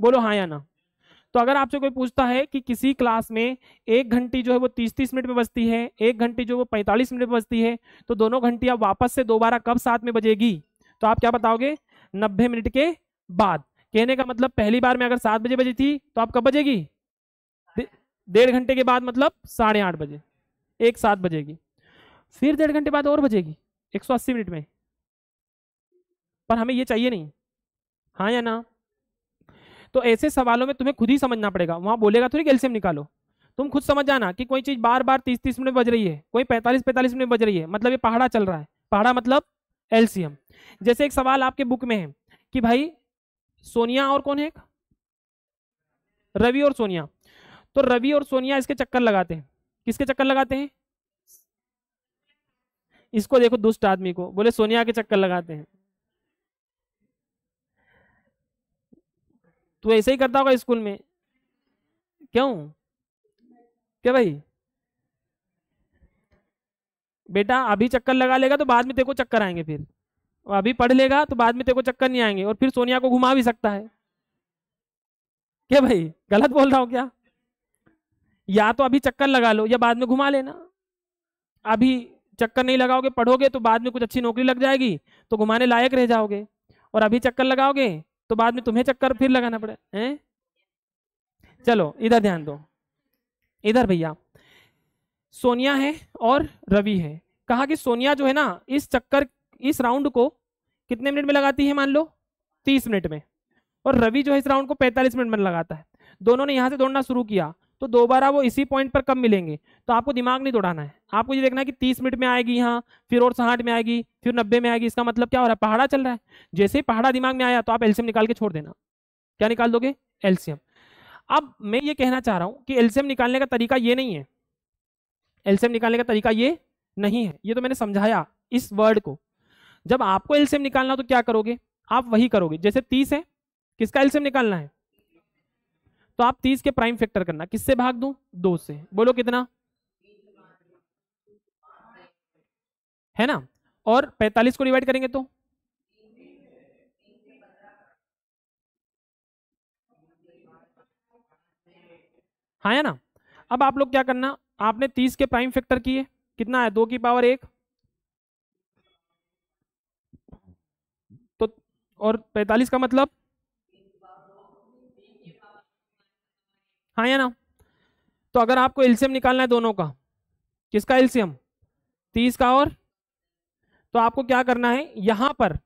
बोलो हाँ या ना तो अगर आपसे कोई पूछता है कि किसी क्लास में एक घंटी जो है वो तीस तीस मिनट में बजती है एक घंटी जो वो पैंतालीस मिनट में बजती है तो दोनों घंटियाँ वापस से दोबारा कब साथ में बजेगी तो आप क्या बताओगे नब्बे मिनट के बाद कहने का मतलब पहली बार में अगर सात बजे बजी थी तो आप कब बजेगी डेढ़ घंटे के बाद मतलब साढ़े आठ बजे एक साथ बजेगी फिर डेढ़ घंटे बाद और बजेगी एक सौ अस्सी मिनट में पर हमें यह चाहिए नहीं हाँ या ना तो ऐसे सवालों में तुम्हें खुद ही समझना पड़ेगा वहां बोलेगा थोड़ी तो कैल्शियम निकालो तुम खुद समझ जाना कि कोई चीज बार बार तीस तीस मिनट बज रही है कोई पैंतालीस पैंतालीस मिनट बज रही है मतलब ये पहाड़ा चल रहा है पहाड़ा मतलब एलसीएम जैसे एक सवाल आपके बुक में है कि भाई सोनिया और कौन है एक रवि और सोनिया तो रवि और सोनिया इसके चक्कर लगाते हैं किसके चक्कर लगाते हैं इसको देखो दुष्ट आदमी को बोले सोनिया के चक्कर लगाते हैं तू ऐसे ही करता होगा स्कूल में क्यों क्या भाई बेटा अभी चक्कर लगा लेगा तो बाद में तेरे को चक्कर आएंगे फिर और अभी पढ़ लेगा तो बाद में तेरे को चक्कर नहीं आएंगे और फिर सोनिया को घुमा भी सकता है क्या भाई गलत बोल रहा हूं क्या या तो अभी चक्कर लगा लो या बाद में घुमा लेना अभी चक्कर नहीं लगाओगे पढ़ोगे तो बाद में कुछ अच्छी नौकरी लग जाएगी तो घुमाने लायक रह जाओगे और अभी चक्कर लगाओगे तो बाद में तुम्हें चक्कर फिर लगाना पड़े हैं चलो इधर ध्यान दो इधर भैया सोनिया है और रवि है कहा कि सोनिया जो है ना इस चक्कर इस राउंड को कितने मिनट में लगाती है मान लो तीस मिनट में और रवि जो है इस राउंड को पैंतालीस मिनट में लगाता है दोनों ने यहां से दौड़ना शुरू किया तो दोबारा वो इसी पॉइंट पर कब मिलेंगे तो आपको दिमाग नहीं दौड़ाना है आपको ये देखना है कि तीस मिनट में आएगी यहाँ फिर और साठ में आएगी फिर नब्बे में आएगी इसका मतलब क्या हो रहा है पहाड़ा चल रहा है जैसे ही पहाड़ा दिमाग में आया तो आप एल्शियम निकाल के छोड़ देना क्या निकाल दोगे एल्सियम अब मैं ये कहना चाह रहा हूँ कि एल्शियम निकालने का तरीका ये नहीं है एल्शियम निकालने का तरीका ये नहीं है ये तो मैंने समझाया इस वर्ड को जब आपको एल्शियम निकालना तो क्या करोगे आप वही करोगे जैसे तीस है किसका एल्शियम निकालना है तो आप तीस के प्राइम फैक्टर करना किससे भाग दू दो से बोलो कितना है ना और पैतालीस को डिवाइड करेंगे तो हाँ है ना अब आप लोग क्या करना आपने तीस के प्राइम फैक्टर किए कितना है दो की पावर एक तो और पैंतालीस का मतलब हाँ या ना तो अगर आपको एल्सियम निकालना है दोनों का किसका एल्सियम तीस का और तो आपको क्या करना है यहां पर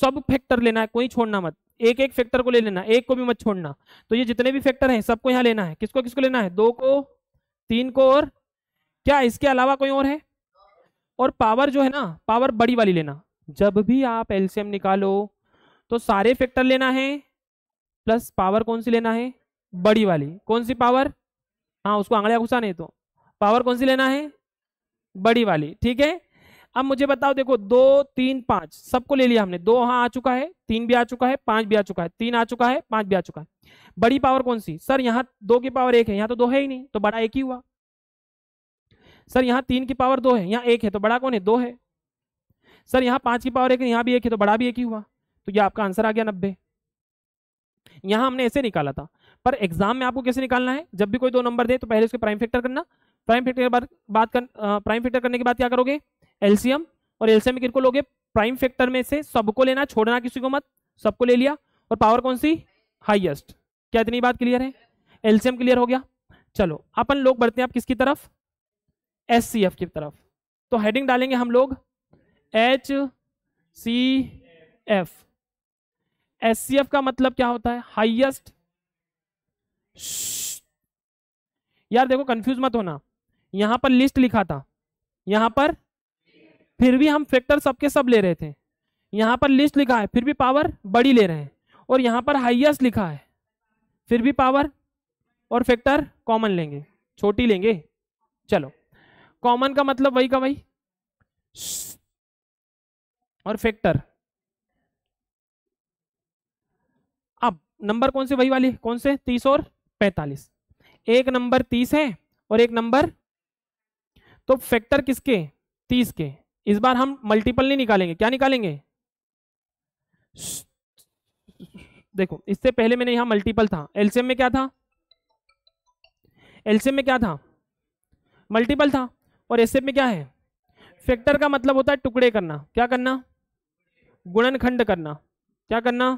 सब फैक्टर लेना है कोई छोड़ना मत एक एक फैक्टर को ले लेना एक को भी मत छोड़ना तो ये जितने भी फैक्टर हैं सबको यहां लेना है किसको किसको लेना है दो को तीन को और क्या इसके अलावा कोई और है और पावर जो है ना पावर बड़ी वाली लेना जब भी आप एल्सियम निकालो तो सारे फैक्टर लेना है प्लस पावर कौन सी लेना है बड़ी वाली कौन सी पावर हाँ उसको आंगड़िया घुसा नहीं तो पावर कौन सी लेना है बड़ी वाली ठीक है अब मुझे बताओ देखो दो तीन पांच सबको ले लिया हमने दो हाँ आ चुका है तीन भी आ चुका है पांच भी आ चुका है तीन आ चुका है पांच भी आ चुका है बड़ी पावर कौन सी सर यहाँ दो की पावर एक है यहाँ तो दो है ही नहीं तो बड़ा एक ही हुआ सर यहाँ तीन की पावर दो है यहाँ एक है तो बड़ा कौन है दो है सर यहाँ पांच की पावर एक है यहाँ भी एक है तो बड़ा भी एक ही हुआ तो ये आपका आंसर आ गया नब्बे यहां हमने ऐसे निकाला था पर एग्जाम में आपको कैसे निकालना है जब भी कोई दो नंबर दे तो पहले उसके प्राइम फैक्टर करना प्राइम फैक्टर के बाद बात कर प्राइम फैक्टर करने के बाद क्या करोगे एलसीएम और एलसीएम में किनको लोगे प्राइम फैक्टर में से सबको लेना छोड़ना किसी को मत सबको ले लिया और पावर कौन सी हाइएस्ट क्या इतनी बात क्लियर है एलसीएम क्लियर हो गया चलो अपन लोग बढ़ते हैं आप किसकी तरफ एस की तरफ तो हेडिंग डालेंगे हम लोग एच सी एफ एस का मतलब क्या होता है हाइएस्ट यार देखो कंफ्यूज मत होना यहां पर लिस्ट लिखा था यहां पर फिर भी हम फैक्टर सबके सब ले रहे थे यहां पर लिस्ट लिखा है फिर भी पावर बड़ी ले रहे हैं और यहां पर हाइएस्ट लिखा है फिर भी पावर और फैक्टर कॉमन लेंगे छोटी लेंगे चलो कॉमन का मतलब वही का वही और फैक्टर अब नंबर कौन से वही वाले कौन से तीस और पैतालीस एक नंबर तीस है और एक नंबर तो फैक्टर किसके तीस के इस बार हम मल्टीपल नहीं निकालेंगे क्या निकालेंगे देखो इससे पहले मैंने यहां मल्टीपल था एलसीएम में क्या था एलसीएम में क्या था मल्टीपल था और एसएम में क्या है फैक्टर का मतलब होता है टुकड़े करना क्या करना गुणनखंड करना क्या करना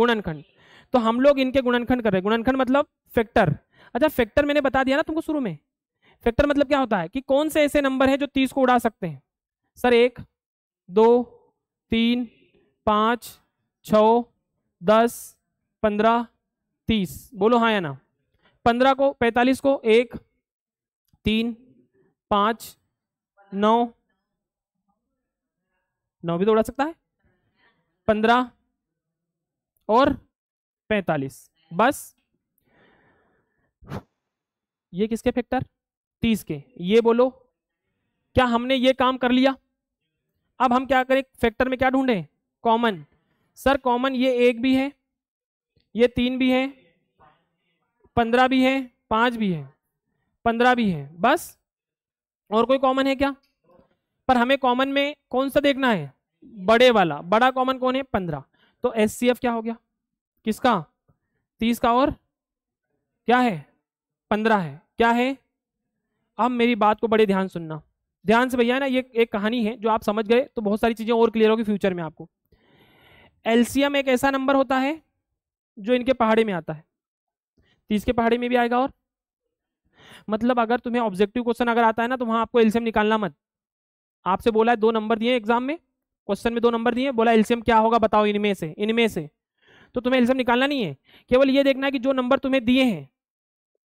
गुणनखंड तो हम लोग इनके गुणनखंड कर रहे हैं गुणनखंड मतलब फैक्टर अच्छा फैक्टर मैंने बता दिया ना तुमको शुरू में फैक्टर मतलब क्या होता है कि कौन से ऐसे नंबर हैं जो तीस को उड़ा सकते हैं सर एक दो तीन पाँच छ दस पंद्रह तीस बोलो हाँ या ना पंद्रह को पैंतालीस को एक तीन पाँच नौ नौ भी तो उड़ा सकता है पंद्रह और पैंतालीस बस ये किसके फैक्टर तीस के ये बोलो क्या हमने ये काम कर लिया अब हम क्या करें फैक्टर में क्या ढूंढे कॉमन सर कॉमन ये एक भी है ये तीन भी है पंद्रह भी है पांच भी है पंद्रह भी है बस और कोई कॉमन है क्या पर हमें कॉमन में कौन सा देखना है बड़े वाला बड़ा कॉमन कौन है पंद्रह तो एस क्या हो गया किसका तीस का और क्या है पंद्रह है क्या है अब मेरी बात को बड़े ध्यान सुनना ध्यान से भैया ना ये एक कहानी है जो आप समझ गए तो बहुत सारी चीज़ें और क्लियर होगी फ्यूचर में आपको एल्सियम एक ऐसा नंबर होता है जो इनके पहाड़े में आता है तीस के पहाड़े में भी आएगा और मतलब अगर तुम्हें ऑब्जेक्टिव क्वेश्चन अगर आता है ना तो वहाँ आपको एल्सियम निकालना मत आपसे बोला है दो नंबर दिए एग्जाम में क्वेश्चन में दो नंबर दिए बोला एल्सियम क्या होगा बताओ इनमें से इनमें से तो तुम्हें एल्सियम निकालना नहीं है केवल ये देखना है कि जो नंबर तुम्हें दिए हैं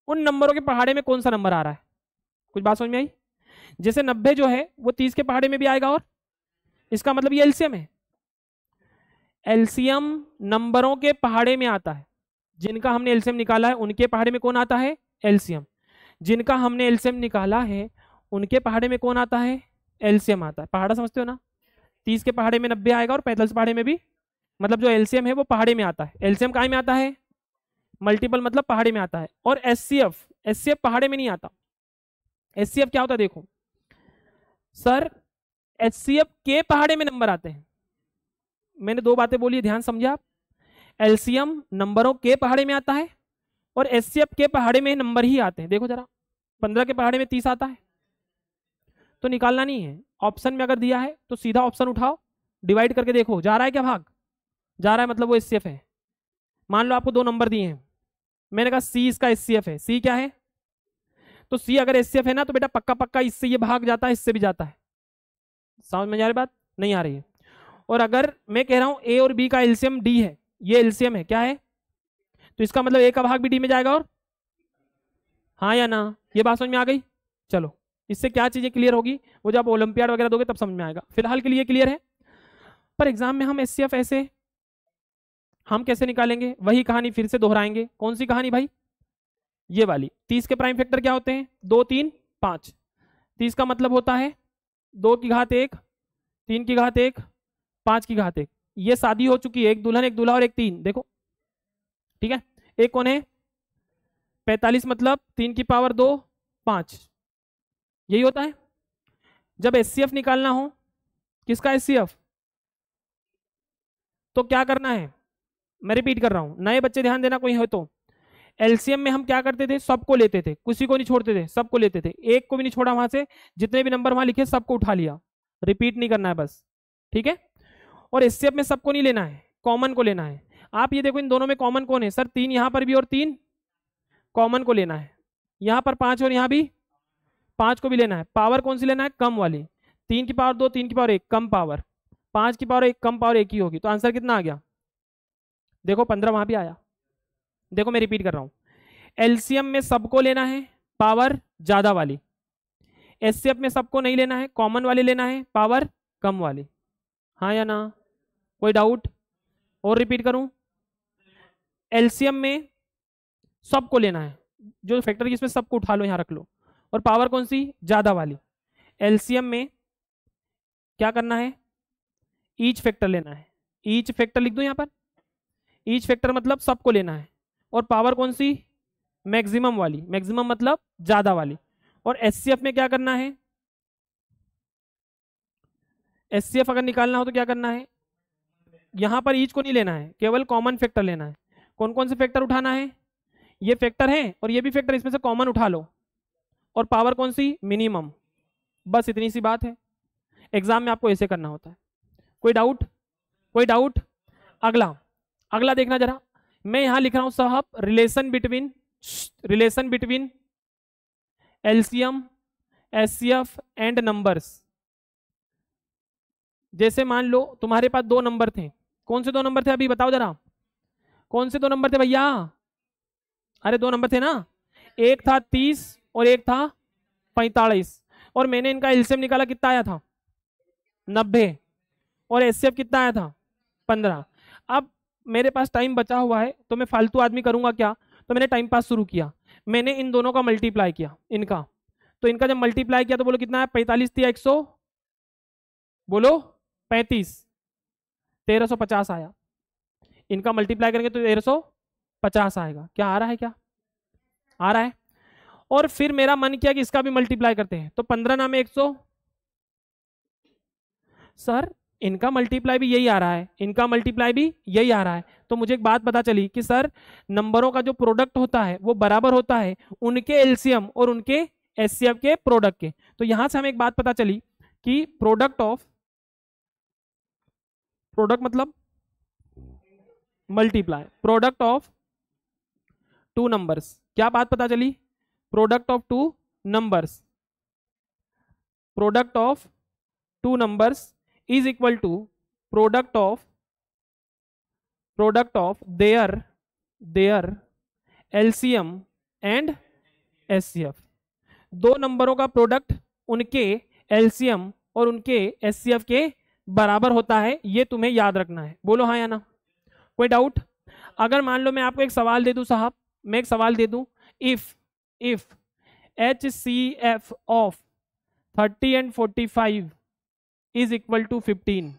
उन नंबरों के पहाड़े में कौन सा नंबर आ रहा है कुछ बात समझ में आई जैसे नब्बे जो है वो तीस के पहाड़े में भी आएगा और इसका मतलब ये एल्सियम है एल्सियम नंबरों के पहाड़े में आता है जिनका हमने एल्सियम निकाला है उनके पहाड़े में कौन आता है एल्सियम जिनका हमने एल्सियम निकाला है उनके पहाड़े में कौन आता है एल्सियम आता है पहाड़ा समझते हो ना तीस के पहाड़े में नब्बे आएगा और पैंतालीस पहाड़े में भी मतलब जो एल्सियम है वो पहाड़े में आता है एल्सियम कहाँ में आता है मल्टीपल मतलब पहाड़ी में आता है और S C F S C F पहाड़े में नहीं आता एस सी एफ क्या होता है देखो सर एस सी एफ के पहाड़े में नंबर आते हैं मैंने दो बातें बोली ध्यान समझा आप एलसीएम नंबरों के पहाड़े में आता है और एस सी एफ के पहाड़े में नंबर ही आते हैं देखो जरा पंद्रह के पहाड़े में तीस आता है तो निकालना नहीं है ऑप्शन में अगर दिया है तो सीधा ऑप्शन उठाओ डिवाइड करके देखो जा रहा है क्या भाग जा रहा है मतलब वो एस है मान लो आपको दो नंबर दिए हैं मैंने कहा सी इसका एस है सी क्या है तो सी अगर एस है ना तो बेटा पक्का पक्का इससे ये भाग जाता है इससे भी जाता है समझ में आ रही बात नहीं आ रही है और अगर मैं कह रहा हूं ए और बी का एल्सियम डी है ये एल्सियम है क्या है तो इसका मतलब ए का भाग भी डी में जाएगा और हाँ या ना ये बात समझ में आ गई चलो इससे क्या चीजें क्लियर होगी वो जब ओलंपियाड वगैरह दोगे तब समझ में आएगा फिलहाल के लिए क्लियर है पर एग्जाम में हम एस ऐसे हम कैसे निकालेंगे वही कहानी फिर से दोहराएंगे कौन सी कहानी भाई ये वाली तीस के प्राइम फैक्टर क्या होते हैं दो तीन पांच तीस का मतलब होता है दो की घात एक तीन की घात एक पांच की घात एक ये शादी हो चुकी है एक दुल्हन एक दूल्हा और एक तीन देखो ठीक है एक कौन है पैतालीस मतलब तीन की पावर दो पांच यही होता है जब एस निकालना हो किसका एस तो क्या करना है मैं रिपीट कर रहा हूँ नए बच्चे ध्यान देना कोई हो तो एलसीएम में हम क्या करते थे सबको लेते थे किसी को नहीं छोड़ते थे सबको लेते थे एक को भी नहीं छोड़ा वहां से जितने भी नंबर वहां लिखे सबको उठा लिया रिपीट नहीं करना है बस ठीक है और एस में सबको नहीं लेना है कॉमन को लेना है आप ये देखो इन दोनों में कॉमन कौन है सर तीन यहाँ पर भी और तीन कॉमन को लेना है यहाँ पर पांच और यहाँ भी पांच को भी लेना है पावर कौन सी लेना है कम वाली तीन की पावर दो तीन की पावर एक कम पावर पांच की पावर एक कम पावर एक ही होगी तो आंसर कितना आ गया देखो पंद्रह वहां भी आया देखो मैं रिपीट कर रहा हूं एलसीएम में सबको लेना है पावर ज्यादा वाली एस में सबको नहीं लेना है कॉमन वाले लेना है पावर कम वाली हाँ या ना कोई डाउट और रिपीट करूं एलसीएम में सबको लेना है जो फैक्टर इसमें सबको उठा लो यहां रख लो और पावर कौन सी ज़्यादा वाली एलसीएम में क्या करना है ईच फैक्टर लेना है ईच फैक्टर लिख दो यहां पर ईच फैक्टर मतलब सबको लेना है और पावर कौन सी मैक्सिमम वाली मैक्सिमम मतलब ज़्यादा वाली और एस में क्या करना है एस अगर निकालना हो तो क्या करना है यहां पर ईच को नहीं लेना है केवल कॉमन फैक्टर लेना है कौन कौन से फैक्टर उठाना है ये फैक्टर है और ये भी फैक्टर इसमें से कॉमन उठा लो और पावर कौन सी मिनिमम बस इतनी सी बात है एग्जाम में आपको ऐसे करना होता है कोई डाउट कोई डाउट अगला अगला देखना जरा मैं यहां लिख रहा हूं साहब relation between relation between LCMs and numbers जैसे मान लो तुम्हारे पास दो नंबर थे कौन से दो नंबर थे अभी बताओ जरा कौन से दो नंबर थे भैया अरे दो नंबर थे ना एक था तीस और एक था पैंतालीस और मैंने इनका एलसीएम निकाला कितना आया था नब्बे और एस कितना आया था पंद्रह अब मेरे पास टाइम बचा हुआ है तो मैं फालतू आदमी करूंगा क्या तो मैंने टाइम पास शुरू किया मैंने इन दोनों का मल्टीप्लाई किया इनका तो इनका जब मल्टीप्लाई किया तो बोलो कितना है पैंतालीस थी एक बोलो पैंतीस तेरह आया इनका मल्टीप्लाई करेंगे तो तेरह आएगा क्या आ रहा है क्या आ रहा है और फिर मेरा मन किया कि इसका भी मल्टीप्लाई करते हैं तो पंद्रह नाम एक सौ सर इनका मल्टीप्लाई भी यही आ रहा है इनका मल्टीप्लाई भी यही आ रहा है तो मुझे एक बात पता चली कि सर नंबरों का जो प्रोडक्ट होता है वो बराबर होता है उनके एलसीएम और उनके एस के प्रोडक्ट के तो यहां से हमें एक बात पता चली कि प्रोडक्ट ऑफ प्रोडक्ट मतलब multiply product of two numbers क्या बात पता चली product of two numbers product of two numbers is equal to product of product of their their LCM and SCF दो नंबरों का प्रोडक्ट उनके एलसीएम और उनके एससीएफ के बराबर होता है ये तुम्हें याद रखना है बोलो हाँ या ना कोई डाउट अगर मान लो मैं आपको एक सवाल दे दूं साहब मैं एक सवाल दे दूं if if H C F of thirty and forty five is equal to fifteen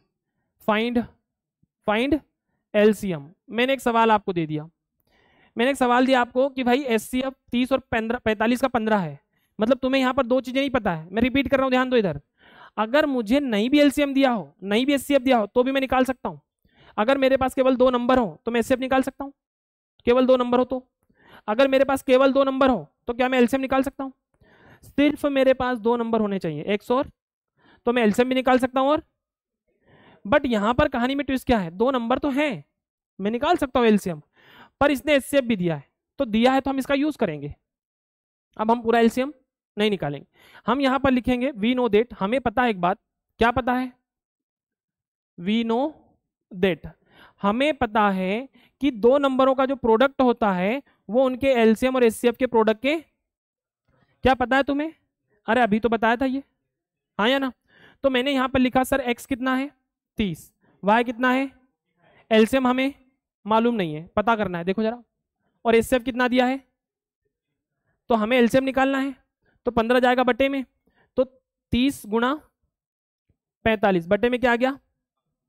find find LCM मैंने एक सवाल आपको दे दिया मैंने एक सवाल दिया आपको कि भाई एस सी एफ तीस और पंद्रह पैंतालीस का पंद्रह है मतलब तुम्हें यहाँ पर दो चीज़ें नहीं पता है मैं रिपीट कर रहा हूँ ध्यान दो इधर अगर मुझे नहीं भी एलसीएम दिया हो नहीं भी एस दिया हो तो भी मैं निकाल सकता हूँ अगर मेरे पास केवल दो नंबर हो तो मैं एस निकाल सकता हूँ केवल दो नंबर हो तो अगर मेरे पास केवल दो नंबर हो तो क्या मैं एलसीएम निकाल सकता हूँ सिर्फ मेरे पास दो नंबर होने चाहिए एक्स और तो मैं एल्सियम भी निकाल सकता हूँ और बट यहाँ पर कहानी में ट्विस्ट क्या है दो नंबर तो हैं मैं निकाल सकता हूँ एल्सियम पर इसने एस भी दिया है तो दिया है तो हम इसका यूज़ करेंगे अब हम पूरा एल्सियम नहीं निकालेंगे हम यहाँ पर लिखेंगे वी नो देट हमें पता है एक बात क्या पता है वी नो देट हमें पता है कि दो नंबरों का जो प्रोडक्ट होता है वो उनके एलसीएम और एस के प्रोडक्ट के क्या पता है तुम्हें अरे अभी तो बताया था ये हाँ या ना तो मैंने यहां पर लिखा सर एक्स कितना है तीस वाई कितना है एल्सियम हमें मालूम नहीं है पता करना है देखो जरा और एस कितना दिया है तो हमें एल्सियम निकालना है तो पंद्रह जाएगा बटे में तो तीस गुणा पैंतालीस बटे में क्या आ गया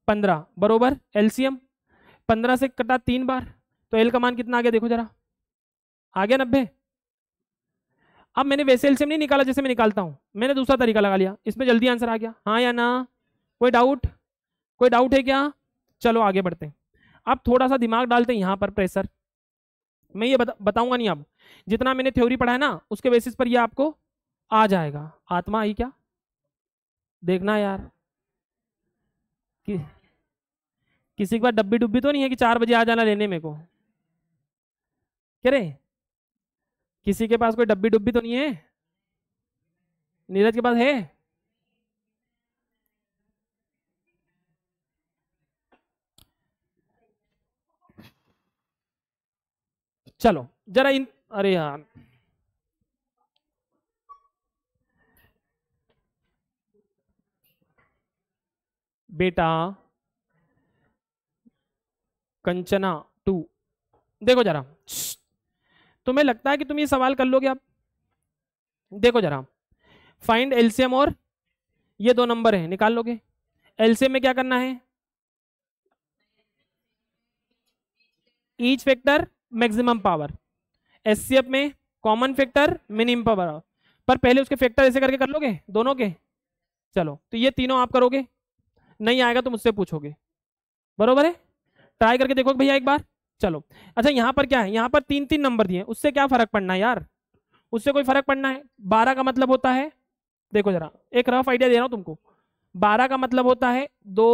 पंद्रह बरोबर एल्सियम पंद्रह से कटा तीन बार तो एल का मान कितना आ गया देखो जरा आ गया नब्बे अब मैंने वैसे एल्सियम नहीं निकाला जैसे मैं निकालता हूँ मैंने दूसरा तरीका लगा लिया इसमें जल्दी आंसर आ गया हाँ या ना कोई डाउट कोई डाउट है क्या चलो आगे बढ़ते हैं अब थोड़ा सा दिमाग डालते हैं यहाँ पर प्रेशर मैं ये बता, बताऊंगा नहीं अब जितना मैंने थ्योरी पढ़ा है ना उसके बेसिस पर ये आपको आ जाएगा आत्मा आई क्या देखना यार कि, किसी के पास डब्बी डुब्बी तो नहीं है कि चार बजे आ जाना लेने मेरे को कह रहे किसी के पास कोई डब्बी डुब्बी तो नहीं है नीरज के पास है चलो जरा इन अरे यार बेटा कंचना टू देखो जरा तुम्हें लगता है कि तुम ये सवाल कर लोगे आप देखो जरा फाइंड एल्सियम और ये दो नंबर हैं निकाल लोगे एल्सियम में क्या करना है each factor maximum powers में कॉमन फैक्टर मिनिमम पावर पर पहले उसके फैक्टर ऐसे करके कर लोगे दोनों के चलो तो ये तीनों आप करोगे नहीं आएगा तो मुझसे पूछोगे बरोबर है ट्राई करके देखो भैया एक बार चलो अच्छा यहाँ पर क्या है यहाँ पर तीन तीन नंबर दिए उससे क्या फर्क पड़ना है यार उससे कोई फर्क पड़ना है बारह का मतलब होता है देखो जरा एक रफ आइडिया दे रहा हूँ तुमको बारह का मतलब होता है दो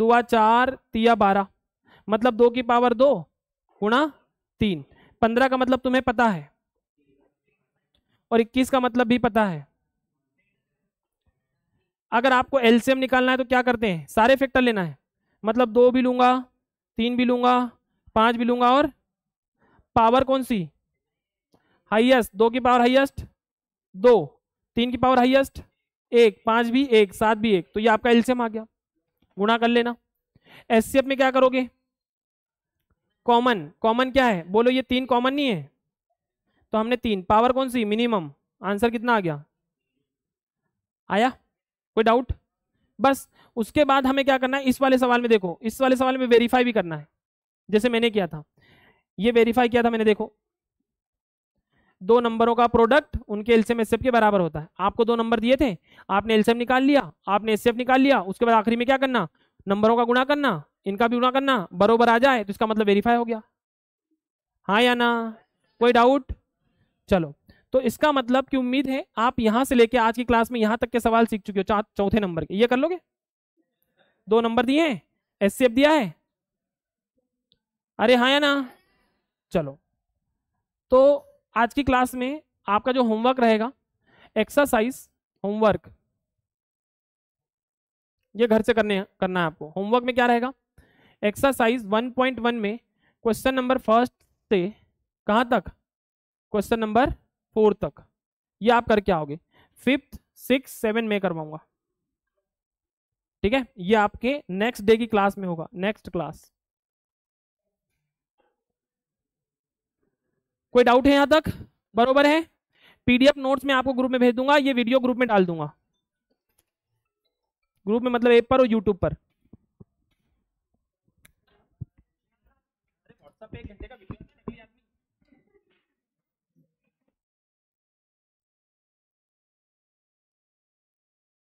दुआ चार तिया बारह मतलब दो की पावर दो गुणा तीन पंद्रह का मतलब तुम्हें पता है और इक्कीस का मतलब भी पता है अगर आपको एलसीएम निकालना है तो क्या करते हैं सारे फैक्टर लेना है मतलब दो भी लूंगा तीन भी लूंगा पांच भी लूंगा और पावर कौन सी हाइएस्ट दो की पावर हाइएस्ट दो तीन की पावर हाइएस्ट एक पांच भी एक सात भी एक तो ये आपका एल्सियम आ गया गुणा कर लेना एस में क्या करोगे कॉमन कॉमन क्या है बोलो ये तीन कॉमन नहीं है तो हमने तीन पावर कौन सी मिनिमम आंसर कितना आ गया आया कोई डाउट बस उसके बाद हमें क्या करना है इस वाले सवाल में देखो इस वाले सवाल में वेरीफाई भी करना है जैसे मैंने किया था ये वेरीफाई किया था मैंने देखो दो नंबरों का प्रोडक्ट उनके एल्सियम एस के बराबर होता है आपको दो नंबर दिए थे आपने एल्सियम निकाल लिया आपने एस निकाल लिया उसके बाद आखिरी में क्या करना नंबरों का गुणा करना इनका भी गुणा करना बरोबर आ जाए तो इसका मतलब वेरीफाई हो गया हाँ या ना कोई डाउट चलो तो इसका मतलब कि उम्मीद है आप यहां से लेके आज की क्लास में यहां तक के सवाल सीख चुके हो चौथे नंबर के ये कर लोगे दो नंबर दिए हैं एस दिया है अरे हाँ या ना चलो तो आज की क्लास में आपका जो होमवर्क रहेगा एक्सरसाइज होमवर्क ये घर से करने करना है आपको होमवर्क में क्या रहेगा एक्सरसाइज 1.1 में क्वेश्चन नंबर फर्स्ट से कहाँ तक क्वेश्चन नंबर फोर तक ये आप करके आओगे फिफ्थ सिक्स सेवन में करवाऊंगा ठीक है ये आपके नेक्स्ट डे की क्लास में होगा नेक्स्ट क्लास कोई डाउट है यहां तक बरोबर है पीडीएफ नोट्स में आपको ग्रुप में भेज दूंगा ये वीडियो ग्रुप में डाल दूंगा ग्रुप में मतलब एप पर और यूट्यूब पर